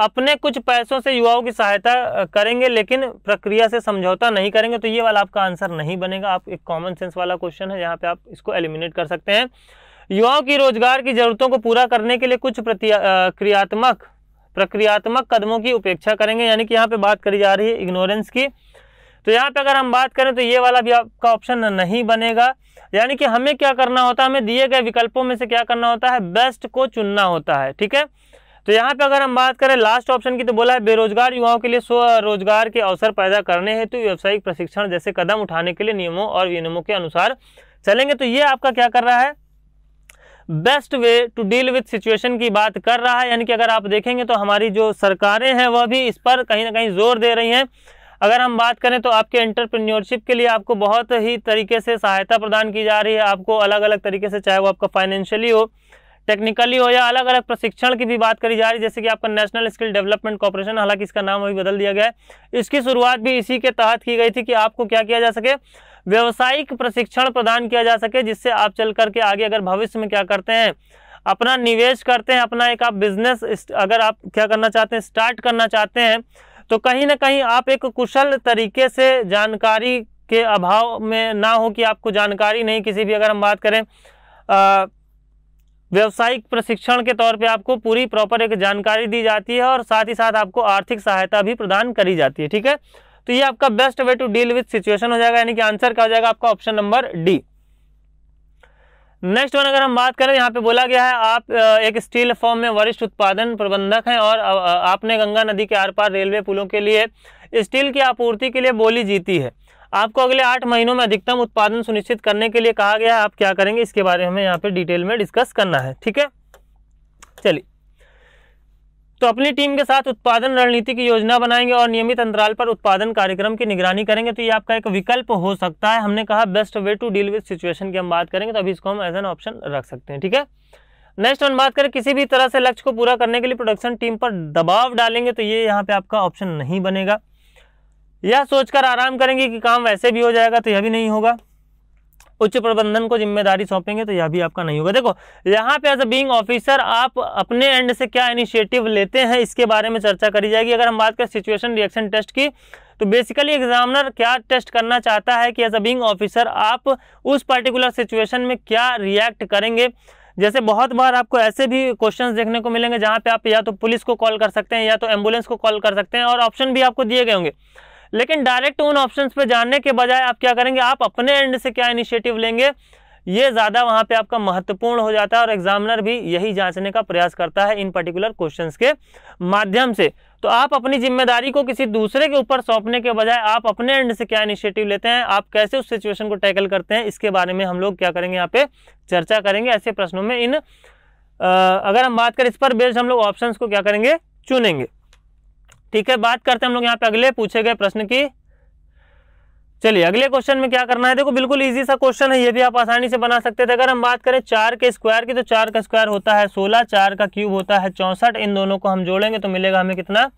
A: अपने कुछ पैसों से युवाओं की सहायता करेंगे लेकिन प्रक्रिया से समझौता नहीं करेंगे तो ये वाला आपका आंसर नहीं बनेगा आप एक कॉमन सेंस वाला क्वेश्चन है यहाँ पे आप इसको एलिमिनेट कर सकते हैं युवाओं की रोजगार की जरूरतों को पूरा करने के लिए कुछ क्रियात्मक प्रक्रियात्मक कदमों की उपेक्षा करेंगे यानी कि यहाँ पे बात करी जा रही है इग्नोरेंस की तो यहाँ पे अगर हम बात करें तो ये वाला भी आपका ऑप्शन नहीं बनेगा यानी कि हमें क्या करना होता है हमें दिए गए विकल्पों में से क्या करना होता है बेस्ट को चुनना होता है ठीक है तो यहाँ पे अगर हम बात करें लास्ट ऑप्शन की तो बोला है बेरोजगार युवाओं के लिए स्वरोजगार के अवसर पैदा करने हेतु तो व्यावसायिक प्रशिक्षण जैसे कदम उठाने के लिए नियमों और नियमों के अनुसार चलेंगे तो ये आपका क्या कर रहा है best way to deal with situation की बात कर रहा है यानी कि अगर आप देखेंगे तो हमारी जो सरकारें हैं वह भी इस पर कहीं ना कहीं जोर दे रही हैं अगर हम बात करें तो आपके एंटरप्रेन्योरशिप के लिए आपको बहुत ही तरीके से सहायता प्रदान की जा रही है आपको अलग अलग तरीके से चाहे वो आपका फाइनेंशियली हो टेक्निकली हो या अलग अलग प्रशिक्षण की भी बात करी जा रही है जैसे कि आपका नेशनल स्किल डेवलपमेंट कॉरपोरेशन हालांकि इसका नाम अभी बदल दिया गया है इसकी शुरुआत भी इसी के तहत की गई थी कि आपको क्या किया जा सके व्यवसायिक प्रशिक्षण प्रदान किया जा सके जिससे आप चल करके आगे अगर भविष्य में क्या करते हैं अपना निवेश करते हैं अपना एक आप बिजनेस अगर आप क्या करना चाहते हैं स्टार्ट करना चाहते हैं तो कहीं ना कहीं आप एक कुशल तरीके से जानकारी के अभाव में ना हो कि आपको जानकारी नहीं किसी भी अगर हम बात करें व्यावसायिक प्रशिक्षण के तौर पे आपको पूरी प्रॉपर एक जानकारी दी जाती है और साथ ही साथ आपको आर्थिक सहायता भी प्रदान करी जाती है ठीक है तो ये आपका best way to deal with situation हो जाएगा यानी कि आंसर क्या हो जाएगा आपका option number D next one अगर हम बात करें यहाँ पे बोला गया है आप एक स्टील फॉर्म में वरिष्ठ उत्पादन प्रबंधक हैं और आपने गंगा नदी के आर पार रेलवे पुलों के लिए स्टील की आपूर्ति के लिए बोली जीती है आपको अगले आठ महीनों में अधिकतम उत्पादन सुनिश्चित करने के लिए कहा गया है आप क्या करेंगे इसके बारे में यहाँ पे डिटेल में डिस्कस करना है ठीक है चलिए तो अपनी टीम के साथ उत्पादन रणनीति की योजना बनाएंगे और नियमित अंतराल पर उत्पादन कार्यक्रम की निगरानी करेंगे तो ये आपका एक विकल्प हो सकता है हमने कहा best way to deal with situation की हम बात करेंगे तो अभी इसको हम एज एन ऑप्शन रख सकते हैं ठीक है नेक्स्ट हम बात करें किसी भी तरह से लक्ष्य को पूरा करने के लिए प्रोडक्शन टीम पर दबाव डालेंगे तो ये यहाँ पे आपका ऑप्शन नहीं बनेगा यह सोचकर आराम करेंगे कि काम वैसे भी हो जाएगा तो यह भी नहीं होगा उच्च प्रबंधन को जिम्मेदारी सौंपेंगे तो यह भी आपका नहीं होगा देखो यहाँ पे एज अ बींग ऑफिसर आप अपने एंड से क्या इनिशिएटिव लेते हैं इसके बारे में चर्चा करी जाएगी अगर हम बात करें सिचुएशन रिएक्शन टेस्ट की तो बेसिकली एग्जामिनर क्या टेस्ट करना चाहता है कि एज अ बींग ऑफिसर आप उस पर्टिकुलर सिचुएशन में क्या रिएक्ट करेंगे जैसे बहुत बार आपको ऐसे भी क्वेश्चंस देखने को मिलेंगे जहाँ पे आप या तो पुलिस को कॉल कर सकते हैं या तो एम्बुलेंस को कॉल कर सकते हैं और ऑप्शन भी आपको दिए गए होंगे लेकिन डायरेक्ट उन ऑप्शन पर जानने के बजाय आप क्या करेंगे आप अपने एंड से क्या इनिशिएटिव लेंगे ये ज़्यादा वहाँ पे आपका महत्वपूर्ण हो जाता है और एग्जामिनर भी यही जांचने का प्रयास करता है इन पर्टिकुलर क्वेश्चंस के माध्यम से तो आप अपनी जिम्मेदारी को किसी दूसरे के ऊपर सौंपने के बजाय आप अपने एंड से क्या इनिशिएटिव लेते हैं आप कैसे उस सिचुएशन को टैकल करते हैं इसके बारे में हम लोग क्या करेंगे यहाँ पे चर्चा करेंगे ऐसे प्रश्नों में इन आ, अगर हम बात करें इस पर बेस्ड हम लोग ऑप्शन को क्या करेंगे चुनेंगे ठीक है बात करते हैं हम लोग यहाँ पे अगले पूछे गए प्रश्न की चलिए अगले क्वेश्चन में क्या करना है देखो बिल्कुल इजी सा क्वेश्चन है ये भी आप आसानी से बना सकते थे अगर हम बात करें चार के स्क्वायर की तो चार का स्क्वायर होता है सोलह चार का क्यूब होता है चौंसठ इन दोनों को हम जोड़ेंगे तो मिलेगा हमें कितना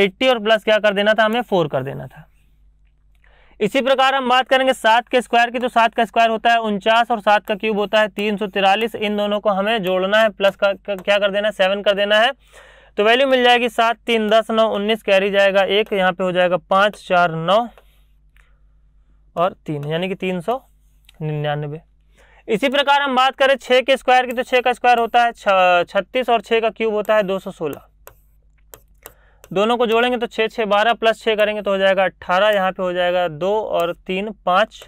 A: एट्टी और प्लस क्या कर देना था हमें फोर कर देना था इसी प्रकार हम बात करेंगे सात के स्क्वायर की तो सात का स्क्वायर होता है उनचास और सात का क्यूब होता है तीन इन दोनों को हमें जोड़ना है प्लस का क्या कर देना है सेवन कर देना है तो वैल्यू मिल जाएगी सात तीन दस नौ उन्नीस कैरी जाएगा एक यहाँ पे हो जाएगा पाँच चार नौ और तीन यानी कि तीन सौ निन्यानवे इसी प्रकार हम बात करें छः के स्क्वायर की तो छः का स्क्वायर होता है छत्तीस और छः का क्यूब होता है दो सौ सोलह दोनों को जोड़ेंगे तो छः छः बारह प्लस छः करेंगे तो हो जाएगा अट्ठारह यहाँ पे हो जाएगा दो और तीन पाँच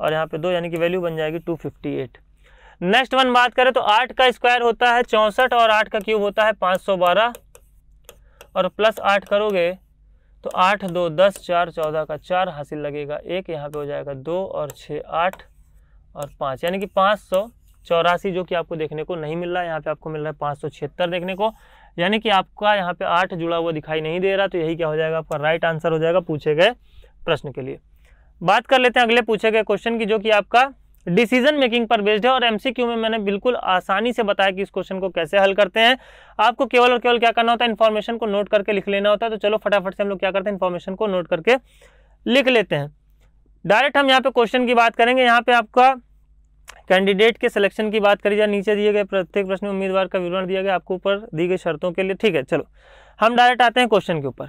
A: और यहाँ पे दो यानी कि वैल्यू बन जाएगी two fifty eight next one बात करें तो आठ का स्क्वायर होता है चौंसठ और आठ का क्यूब होता है पाँच सौ बारह और प्लस आठ करोगे तो आठ दो दस चार चौदह का चार हासिल लगेगा एक यहाँ पे हो जाएगा दो और छः आठ और पाँच यानी कि पाँच सौ चौरासी जो कि आपको देखने को नहीं मिल रहा है यहाँ पर आपको मिल रहा है पाँच सौ छिहत्तर देखने को यानी कि आपका यहाँ पे आठ जुड़ा हुआ दिखाई नहीं दे रहा तो यही क्या हो जाएगा आपका राइट आंसर हो जाएगा पूछे गए प्रश्न के लिए बात कर लेते हैं अगले पूछे गए क्वेश्चन की जो कि आपका डिसीजन मेकिंग पर बेस्ड है और एमसीक्यू में मैंने बिल्कुल आसानी से बताया कि इस क्वेश्चन को कैसे हल करते हैं आपको केवल और केवल क्या करना होता है इन्फॉर्मेशन को नोट करके लिख लेना होता है तो चलो फटाफट से हम लोग क्या करते हैं इन्फॉर्मेशन को नोट करके लिख लेते हैं डायरेक्ट हम यहाँ पे क्वेश्चन की बात करेंगे यहाँ पे आपका कैंडिडेट के सिलेक्शन की बात करी जाए नीचे दिए गए प्रत्येक प्रश्न उम्मीदवार का विवरण दिया गया आपको ऊपर दी गई शर्तों के लिए ठीक है चलो हम डायरेक्ट आते हैं क्वेश्चन के ऊपर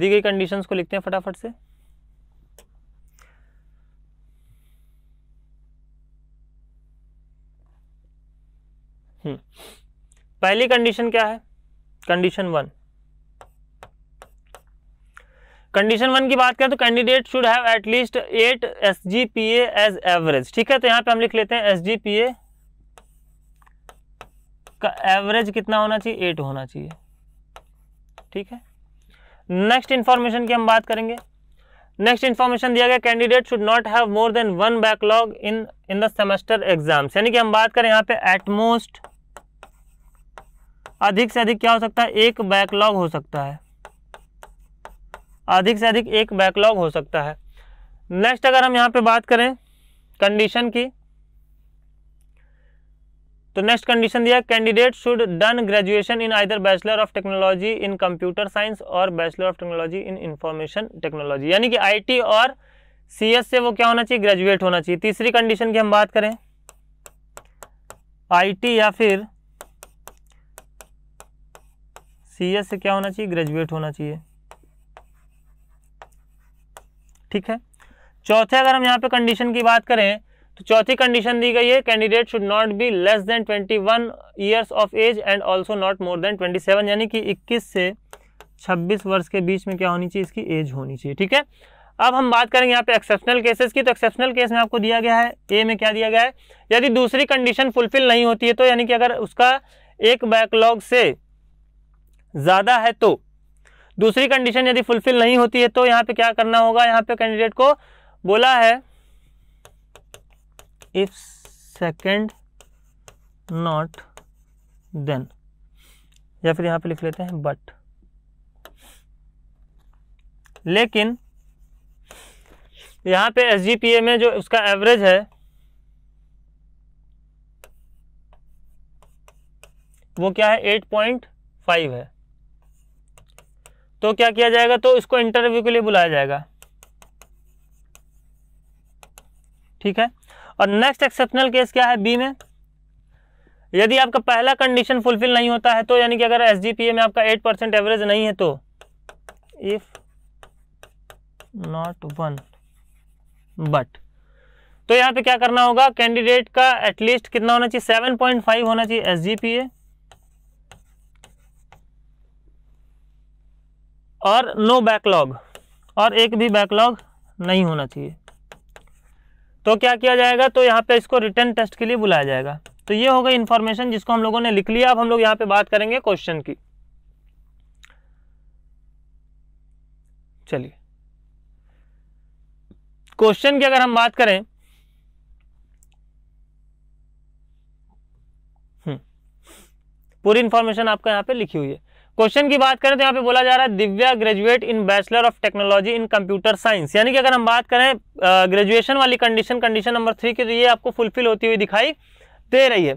A: दी गई कंडीशंस को लिखते हैं फटाफट से हम्म। पहली कंडीशन क्या है कंडीशन वन कंडीशन वन की बात करें तो candidate should have at least eight S G P as average ठीक है तो यहां पे हम लिख लेते हैं एस जी पी ए का एवरेज कितना होना चाहिए एट होना चाहिए ठीक है नेक्स्ट इन्फॉर्मेशन की हम बात करेंगे नेक्स्ट इन्फॉर्मेशन दिया गया candidate should not have more than one backlog in in the semester exams यानी कि हम बात करें यहाँ पे एटमोस्ट अधिक से अधिक क्या हो सकता है एक बैकलॉग हो सकता है अधिक से अधिक एक बैकलॉग हो सकता है नेक्स्ट अगर हम यहाँ पे बात करें कंडीशन की तो नेक्स्ट कंडीशन दिया candidate should done graduation in either bachelor of technology in computer science और bachelor of technology in information technology यानी कि आईटी और सीएस से वो क्या होना चाहिए ग्रेजुएट होना चाहिए तीसरी कंडीशन की हम बात करें आईटी या फिर सीएस से क्या होना चाहिए ग्रेजुएट होना चाहिए ठीक है चौथे अगर हम यहाँ पे कंडीशन की बात करें तो चौथी कंडीशन दी गई है candidate should not be less than 21 years of age and also not more than 27 यानी कि 21 से 26 वर्ष के बीच में क्या होनी चाहिए इसकी एज होनी चाहिए ठीक है अब हम बात करेंगे यहाँ पे एक्सेप्शनल केसेस की तो एक्सेप्शनल केस में आपको दिया गया है ए में क्या दिया गया है यदि दूसरी कंडीशन फुलफिल नहीं होती है तो यानी कि अगर उसका एक बैकलॉग से ज़्यादा है तो दूसरी कंडीशन यदि फुलफिल नहीं होती है तो यहाँ पे क्या करना होगा यहाँ पे कैंडिडेट को बोला है इफ सेकेंड नॉट देन या फिर यहां पे लिख लेते हैं बट लेकिन यहां पे एस में जो उसका एवरेज है वो क्या है 8.5 है तो क्या किया जाएगा तो इसको इंटरव्यू के लिए बुलाया जाएगा ठीक है और नेक्स्ट एक्सेप्शनल केस क्या है बी में यदि आपका पहला कंडीशन फुलफिल नहीं होता है तो यानी कि अगर एस में आपका एट परसेंट एवरेज नहीं है तो इफ नॉट वन बट तो यहां पे क्या करना होगा कैंडिडेट का एटलीस्ट कितना होना चाहिए सेवन पॉइंट फाइव होना चाहिए एस और नो बैकलॉग और एक भी बैकलॉग नहीं होना चाहिए तो क्या किया जाएगा तो यहाँ पे इसको रिटर्न टेस्ट के लिए बुलाया जाएगा तो ये हो गई इन्फॉर्मेशन जिसको हम लोगों ने लिख लिया अब हम लोग यहाँ पे बात करेंगे क्वेश्चन की चलिए क्वेश्चन की अगर हम बात करें हम्म, पूरी इंफॉर्मेशन आपका यहाँ पे लिखी हुई है क्वेश्चन की बात करें तो यहाँ पे बोला जा रहा है Divya graduate in bachelor of technology in computer science यानी कि अगर हम बात करें ग्रेजुएशन वाली कंडीशन कंडीशन नंबर थ्री की तो ये आपको फुलफिल होती हुई दिखाई दे रही है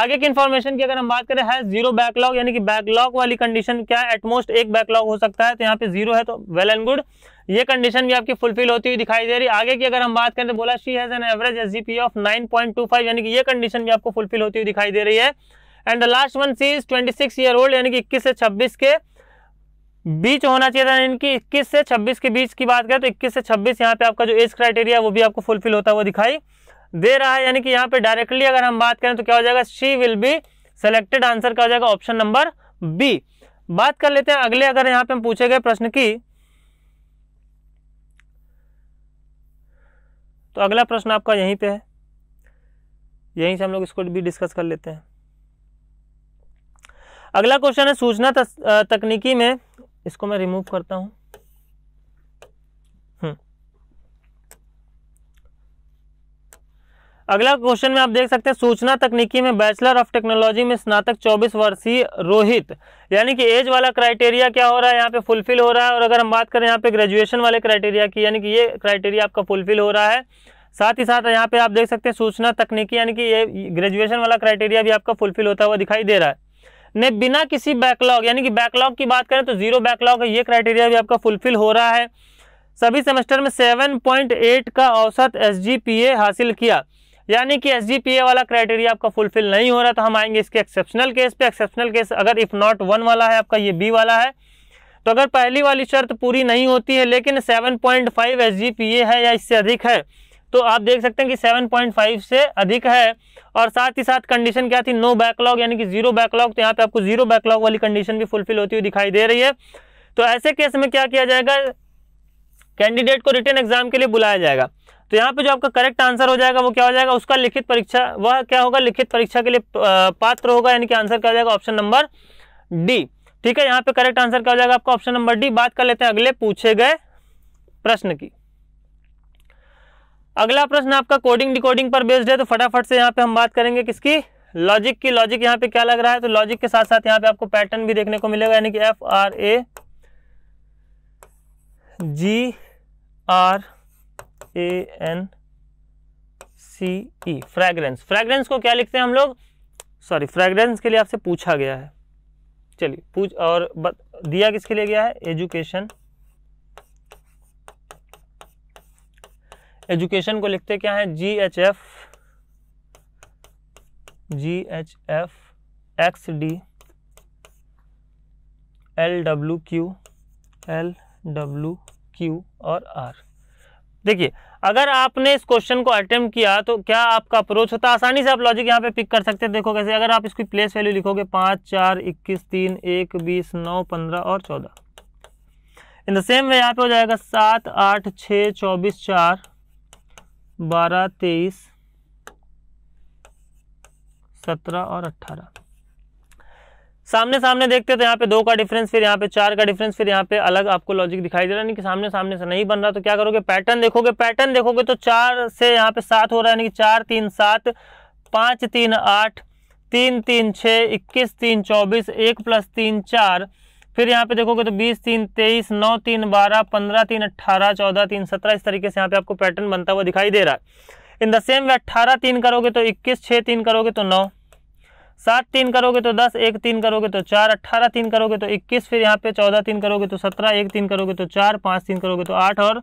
A: आगे की इन्फॉर्मेशन की अगर हम बात करें है जीरो बैकलॉग यानी कि बैकलॉग वाली कंडीशन क्या है एटमोस्ट एक बैकलॉग हो सकता है तो यहाँ पे जीरो है तो वेल एंड गुड ये कंडीशन भी आपकी फुलफिल होती हुई दिखाई दे रही है आगे की अगर हम बात करें तो बोला she has an average S of nine यानी कि ये कंडीशन भी आपको फुलफिल होती हुई दिखाई दे रही है and the last one she is twenty six year old यानी कि इक्कीस से छब्बीस के बीच होना चाहिए था इनकी इक्कीस से छब्बीस के बीच की बात करें तो इक्कीस से छब्बीस यहाँ पे आपका जो एज क्राइटेरिया वो भी आपको फुलफिल होता हुआ दिखाई दे रहा है यानी कि यहाँ पे डायरेक्टली अगर हम बात करें तो क्या हो जाएगा she will be selected answer क्या हो जाएगा ऑप्शन नंबर बी बात कर लेते हैं अगले अगर यहाँ पे हम पूछे गए प्रश्न की तो अगला प्रश्न आपका यहीं पे है यहीं से हम लोग इसको भी डिस्कस कर लेते हैं अगला क्वेश्चन है सूचना तकनीकी में इसको मैं रिमूव करता हूँ हम्म। अगला क्वेश्चन में आप देख सकते हैं सूचना तकनीकी में बैचलर ऑफ टेक्नोलॉजी में स्नातक 24 वर्षीय रोहित यानी कि एज वाला क्राइटेरिया क्या हो रहा है यहाँ पे फुलफिल हो रहा है और अगर हम बात करें यहाँ पे ग्रेजुएशन वाले क्राइटेरिया की यानी कि ये क्राइटेरिया आपका फुलफिल हो रहा है साथ ही साथ यहाँ पे आप देख सकते हैं सूचना तकनीकी यानी कि ये ग्रेजुएशन वाला क्राइटेरिया भी आपका फुलफिल होता हुआ दिखाई दे रहा है में बिना किसी बैकलॉग यानी कि बैकलॉग की बात करें तो जीरो बैकलॉग है ये क्राइटेरिया भी आपका फुलफिल हो रहा है सभी सेमेस्टर में 7.8 का औसत एस हासिल किया यानी कि एस वाला क्राइटेरिया आपका फुलफिल नहीं हो रहा तो हम आएंगे इसके एक्सेप्शनल केस पे एक्सेप्शनल केस अगर इफ़ नॉट वन वाला है आपका ये बी वाला है तो अगर पहली वाली शर्त पूरी नहीं होती है लेकिन 7.5 एस है या इससे अधिक है तो आप देख सकते हैं कि फाइव से अधिक है और साथ ही साथ कंडीशन क्या थी नो बैकलॉग यानी कि जीरो बैकलॉग तो यहाँ पे आपको जीरो बैकलॉग वाली कंडीशन भी फुलफिल होती हुई दिखाई दे रही है तो ऐसे केस में क्या किया जाएगा कैंडिडेट को रिटर्न एग्जाम के लिए बुलाया जाएगा तो यहाँ पे जो आपका करेक्ट आंसर हो जाएगा वो क्या हो जाएगा उसका लिखित परीक्षा वह क्या होगा लिखित परीक्षा के लिए पात्र होगा यानी कि आंसर क्या हो जाएगा ऑप्शन नंबर डी ठीक है यहाँ पे करेक्ट आंसर क्या हो जाएगा आपका ऑप्शन नंबर डी बात कर लेते हैं अगले पूछे गए प्रश्न की अगला प्रश्न आपका कोडिंग डिकोडिंग पर बेस्ड है तो फटाफट से यहाँ पे हम बात करेंगे किसकी लॉजिक की लॉजिक यहाँ पे क्या लग रहा है तो लॉजिक के साथ साथ यहाँ पे आपको पैटर्न भी देखने को मिलेगा यानी कि F R A G R A N C E fragrance fragrance को क्या लिखते हैं हम लोग सॉरी फ्रैग्रेंस के लिए आपसे पूछा गया है चलिए पूछ और दिया किसके लिए गया है एजुकेशन एजुकेशन को लिखते क्या है G H F G H F X D L W Q L W Q और आर देखिए अगर आपने इस क्वेश्चन को अटेम्प्ट किया तो क्या आपका अप्रोच होता आसानी से आप लॉजिक यहाँ पे पिक कर सकते हैं देखो कैसे अगर आप इसकी प्लेस वैल्यू लिखोगे पाँच चार इक्कीस तीन एक बीस नौ पंद्रह और चौदह इन द सेम वे यहाँ पे हो जाएगा सात आठ छः चौबीस चार बारह तेईस सत्रह और अट्ठारह सामने सामने देखते तो यहाँ पे दो का डिफरेंस फिर यहाँ पे चार का डिफरेंस फिर यहाँ पे अलग आपको लॉजिक दिखाई दे रहा है कि सामने सामने से नहीं बन रहा तो क्या करोगे पैटर्न देखोगे पैटर्न देखोगे तो चार से यहाँ पे सात हो रहा है कि चार तीन सात पाँच तीन आठ तीन तीन छः इक्कीस तीन चौबीस एक प्लस तीन चार फिर यहाँ पे देखोगे तो बीस तीन तेईस नौ तीन बारह पंद्रह तीन अट्ठारह चौदह तीन सत्रह इस तरीके से यहाँ पे आपको पैटर्न बनता हुआ दिखाई दे रहा है इन द सेम वे अट्ठारह तीन करोगे तो इक्कीस छः तीन करोगे तो नौ सात तीन करोगे तो दस एक तीन करोगे तो चार अट्ठारह तीन करोगे तो इक्कीस फिर यहाँ पे चौदह तीन करोगे तो सत्रह एक तीन करोगे तो चार पाँच तीन करोगे तो आठ और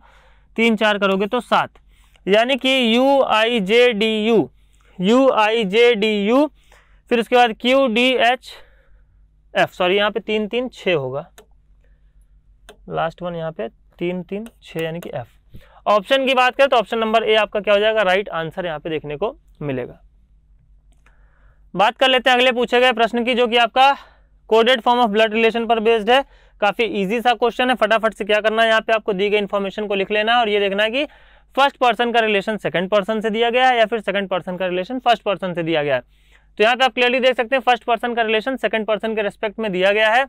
A: तीन चार करोगे तो सात यानी कि U I J D U U I J D U फिर उसके बाद Q D H F sorry यहाँ पे तीन तीन छ होगा लास्ट वन यहाँ पे तीन तीन छ यानी कि एफ ऑप्शन की बात करें तो ऑप्शन नंबर ए आपका क्या हो जाएगा राइट आंसर यहाँ पे देखने को मिलेगा बात कर लेते हैं अगले पूछे गए प्रश्न की जो कि आपका coded form of blood relation पर बेस्ड है काफ़ी इजी सा क्वेश्चन है फटाफट से क्या करना है यहाँ पे आपको दी गई इन्फॉर्मेशन को लिख लेना है और ये देखना है कि फर्स्ट पर्सन का रिलेशन सेकंड पर्सन से दिया गया है या फिर सेकंड पर्सन का रिलेशन फर्स्ट पर्सन से दिया गया है तो यहाँ पे आप क्लियरली देख सकते हैं फर्स्ट पर्सन का रिलेशन सेकंड पर्सन के रेस्पेक्ट में दिया गया है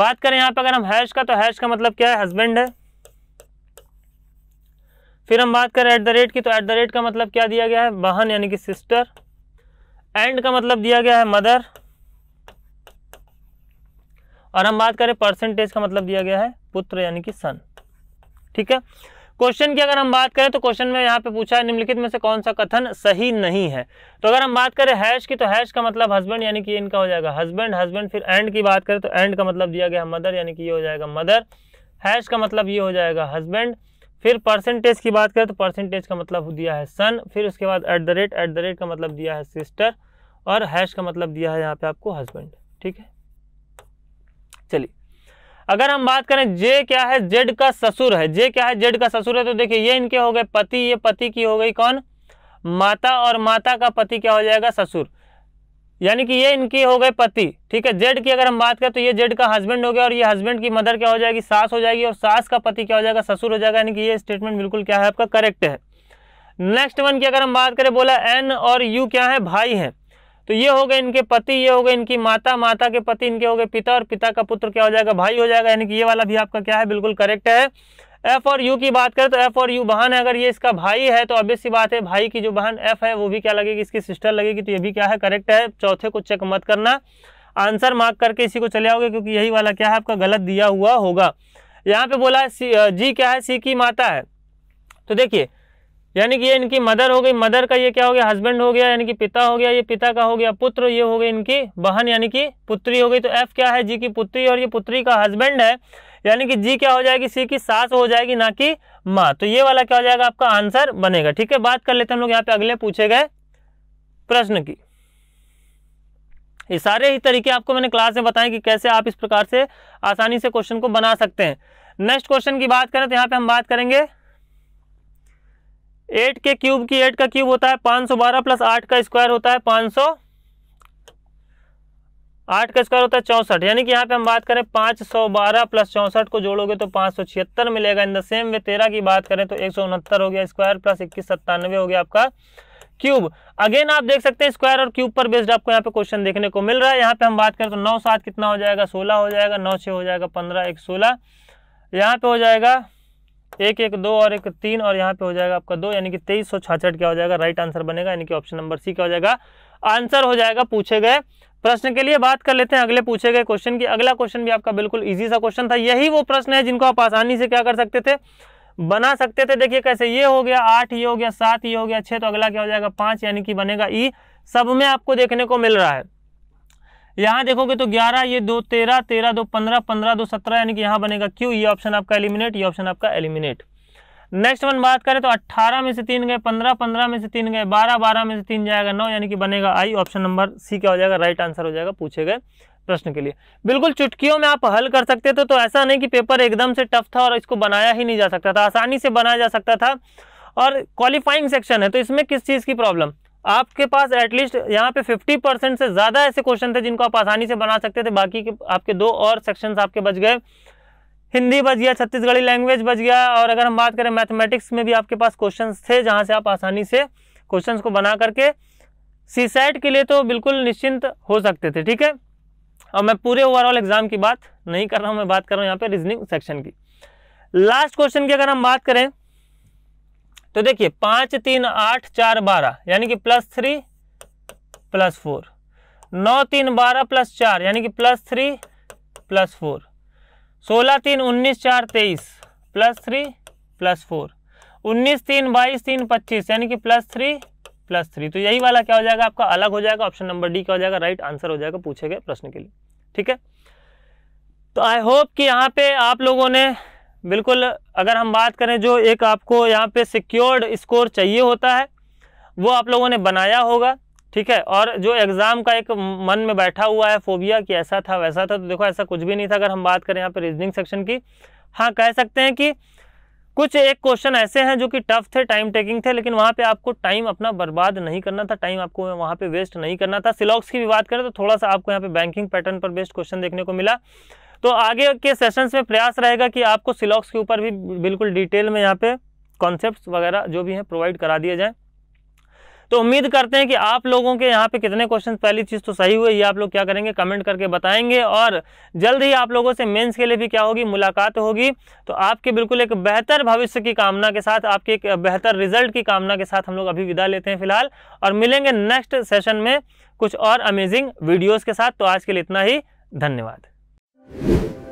A: बात करें यहाँ पे अगर हम हैश का तो हैश का मतलब क्या है हस्बैंड है फिर हम बात करें एट द रेट की तो एट द रेट का मतलब क्या दिया गया है बहन यानी कि सिस्टर एंड का मतलब दिया गया है मदर और हम बात करें परसेंटेज का मतलब दिया गया है पुत्र यानी कि सन ठीक है क्वेश्चन की अगर हम बात करें तो क्वेश्चन में यहाँ पे पूछा है निम्नलिखित में से कौन सा कथन सही नहीं है तो अगर हम बात करें हैश की तो हैश का मतलब हस्बैंड यानी कि इनका हो जाएगा हस्बैंड हस्बैंड फिर एंड की बात करें तो एंड का मतलब दिया गया मदर यानी कि ये हो जाएगा मदर हैश का मतलब ये हो जाएगा हस्बैंड फिर परसेंटेज की बात करें तो परसेंटेज का मतलब दिया है सन फिर उसके बाद at the rate at the rate का मतलब दिया है सिस्टर और हैश का मतलब दिया है यहाँ पे आपको हस्बैंड ठीक है चलिए अगर हम बात करें जे क्या है जेड का ससुर है जे क्या है जेड का ससुर है तो देखिए ये इनके हो गए पति ये पति की हो गई कौन माता और माता का पति क्या हो जाएगा ससुर यानी कि ये इनकी हो गए पति ठीक है जेड की अगर हम बात करें तो ये जेड का हस्बैंड हो गया और ये हस्बैंड की मदर क्या हो जाएगी सास हो जाएगी और सास का पति क्या हो जाएगा ससुर हो जाएगा यानी कि ये स्टेटमेंट बिल्कुल क्या है आपका करेक्ट है नेक्स्ट वन की अगर हम बात करें बोला एन और यू क्या है भाई हैं तो ये हो गए इनके पति ये हो गए इनकी माता माता के पति इनके हो गए पिता और पिता का पुत्र क्या हो जाएगा भाई हो जाएगा यानी कि ये वाला भी आपका क्या है बिल्कुल करेक्ट है एफ और यू की बात करें तो एफ और यू बहन है अगर ये इसका भाई है तो अभी सी बात है भाई की जो बहन एफ है वो भी क्या लगेगी इसकी सिस्टर लगेगी तो ये भी क्या है करेक्ट है चौथे को चेक मत करना आंसर मार्क करके इसी को चले आओगे क्योंकि यही वाला क्या है आपका गलत दिया हुआ होगा यहाँ पे बोला जी क्या है सी की माता है तो देखिए यानी कि ये इनकी मदर हो गई मदर का ये क्या हो गया हस्बैंड हो गया यानी कि पिता हो गया ये पिता का हो गया पुत्र ये हो गई इनकी बहन यानी कि पुत्री हो गई तो एफ क्या है जी की पुत्री और ये पुत्री का हस्बैंड है यानी कि जी क्या हो जाएगी सी की सास हो जाएगी ना कि माँ तो ये वाला क्या हो जाएगा आपका आंसर बनेगा ठीक है बात कर लेते हैं हम लोग यहाँ पे अगले पूछे गए प्रश्न की ये सारे ही तरीके आपको मैंने क्लास में बताए कि कैसे आप इस प्रकार से आसानी से क्वेश्चन को बना सकते हैं नेक्स्ट क्वेश्चन की बात करें तो यहाँ पे हम बात करेंगे एट के क्यूब की एट का क्यूब होता है पांच सौ बारह प्लस आठ का स्क्वायर होता है पाँच सौ आठ का स्क्वायर होता है चौंसठ यानी कि यहाँ पे हम बात करें पांच सौ बारह प्लस चौंसठ को जोड़ोगे तो पांच सौ छिहत्तर मिलेगा इन द सेम वे तेरह की बात करें तो एक सौ उनहत्तर हो गया स्क्वायर प्लस इक्कीस सत्तानवे हो गया आपका क्यूब अगेन आप देख सकते हैं स्क्वायर और क्यूब पर बेस्ड आपको यहाँ पे क्वेश्चन देखने को मिल रहा है यहाँ पे हम बात करें तो नौ सात कितना हो जाएगा सोलह हो जाएगा नौ छः हो जाएगा पंद्रह एक सोलह यहाँ पे हो जाएगा एक एक दो और एक तीन और यहाँ पे हो जाएगा आपका दो यानी कि तेईस सौ छाछठ क्या हो जाएगा राइट आंसर बनेगा यानी कि ऑप्शन नंबर सी क्या हो जाएगा आंसर हो जाएगा पूछे गए प्रश्न के लिए बात कर लेते हैं अगले पूछे गए क्वेश्चन की अगला क्वेश्चन भी आपका बिल्कुल इजी सा क्वेश्चन था यही वो प्रश्न है जिनको आप आसानी से क्या कर सकते थे बना सकते थे देखिए कैसे ये हो गया आठ ये हो गया सात ये हो गया छह तो अगला क्या हो जाएगा पांच यानी कि बनेगा ई सब में आपको देखने को मिल रहा है यहाँ देखोगे तो ग्यारह ये दो तेरह तेरह दो पंद्रह पंद्रह दो सत्रह यानी कि यहाँ बनेगा क्यू ये ऑप्शन आपका एलिमिनेट ये ऑप्शन आपका एलिमिनेट नेक्स्ट वन बात करें तो अट्ठारह में से तीन गए पंद्रह पंद्रह में से तीन गए बारह बारह में से तीन जाएगा नौ यानी कि बनेगा आई ऑप्शन नंबर सी क्या हो जाएगा राइट आंसर हो जाएगा पूछे गए प्रश्न के लिए बिल्कुल चुटकियों में आप हल कर सकते थे तो ऐसा नहीं कि पेपर एकदम से टफ था और इसको बनाया ही नहीं जा सकता था आसानी से बनाया जा सकता था और क्वालिफाइंग सेक्शन है तो इसमें किस चीज़ की प्रॉब्लम आपके पास एटलीस्ट यहाँ पे 50 परसेंट से ज़्यादा ऐसे क्वेश्चन थे जिनको आप आसानी से बना सकते थे बाकी के आपके दो और सेक्शंस आपके बच गए हिंदी बच गया छत्तीसगढ़ी लैंग्वेज बच गया और अगर हम बात करें मैथमेटिक्स में भी आपके पास क्वेश्चन थे जहाँ से आप आसानी से क्वेश्चन को बना करके सी के लिए तो बिल्कुल निश्चिंत हो सकते थे ठीक है और मैं पूरे ओवरऑल एग्ज़ाम की बात नहीं कर रहा हूँ मैं बात कर रहा हूँ यहाँ पे रीजनिंग सेक्शन की लास्ट क्वेश्चन की अगर हम बात करें तो देखिए पाँच तीन आठ चार बारह यानी कि प्लस थ्री प्लस फोर नौ तीन बारह प्लस चार यानी कि प्लस थ्री प्लस फोर सोलह तीन उन्नीस चार तेईस प्लस थ्री प्लस फोर उन्नीस तीन बाईस तीन पच्चीस यानी कि प्लस थ्री प्लस थ्री तो यही वाला क्या हो जाएगा आपका अलग हो जाएगा ऑप्शन नंबर डी क्या हो जाएगा राइट आंसर हो जाएगा पूछे गए प्रश्न के लिए ठीक है तो आई होप कि यहाँ पे आप लोगों ने बिल्कुल अगर हम बात करें जो एक आपको यहाँ पे सिक्योर्ड स्कोर चाहिए होता है वो आप लोगों ने बनाया होगा ठीक है और जो एग्ज़ाम का एक मन में बैठा हुआ है फोबिया कि ऐसा था वैसा था तो देखो ऐसा कुछ भी नहीं था अगर हम बात करें यहाँ पे रीजनिंग सेक्शन की हाँ कह सकते हैं कि कुछ एक क्वेश्चन ऐसे हैं जो कि टफ थे टाइम टेकिंग थे लेकिन वहाँ पे आपको टाइम अपना बर्बाद नहीं करना था टाइम आपको वहाँ पे वेस्ट नहीं करना था सिलॉक्स की भी बात करें तो थोड़ा सा आपको यहाँ पे बैंकिंग पैटर्न पर बेस्ड क्वेश्चन देखने को मिला तो आगे के सेशंस में प्रयास रहेगा कि आपको सिलॉक्स के ऊपर भी बिल्कुल डिटेल में यहाँ पे कॉन्सेप्ट वगैरह जो भी हैं प्रोवाइड करा दिए जाएँ तो उम्मीद करते हैं कि आप लोगों के यहाँ पे कितने क्वेश्चन पहली चीज़ तो सही हुए ये आप लोग क्या करेंगे कमेंट करके बताएंगे और जल्द ही आप लोगों से मेंस के लिए भी क्या होगी मुलाकात होगी तो आपके बिल्कुल एक बेहतर भविष्य की कामना के साथ आपके एक बेहतर रिजल्ट की कामना के साथ हम लोग अभी विदा लेते हैं फिलहाल और मिलेंगे नेक्स्ट सेशन में कुछ और अमेजिंग वीडियोज़ के साथ तो आज के लिए इतना ही धन्यवाद you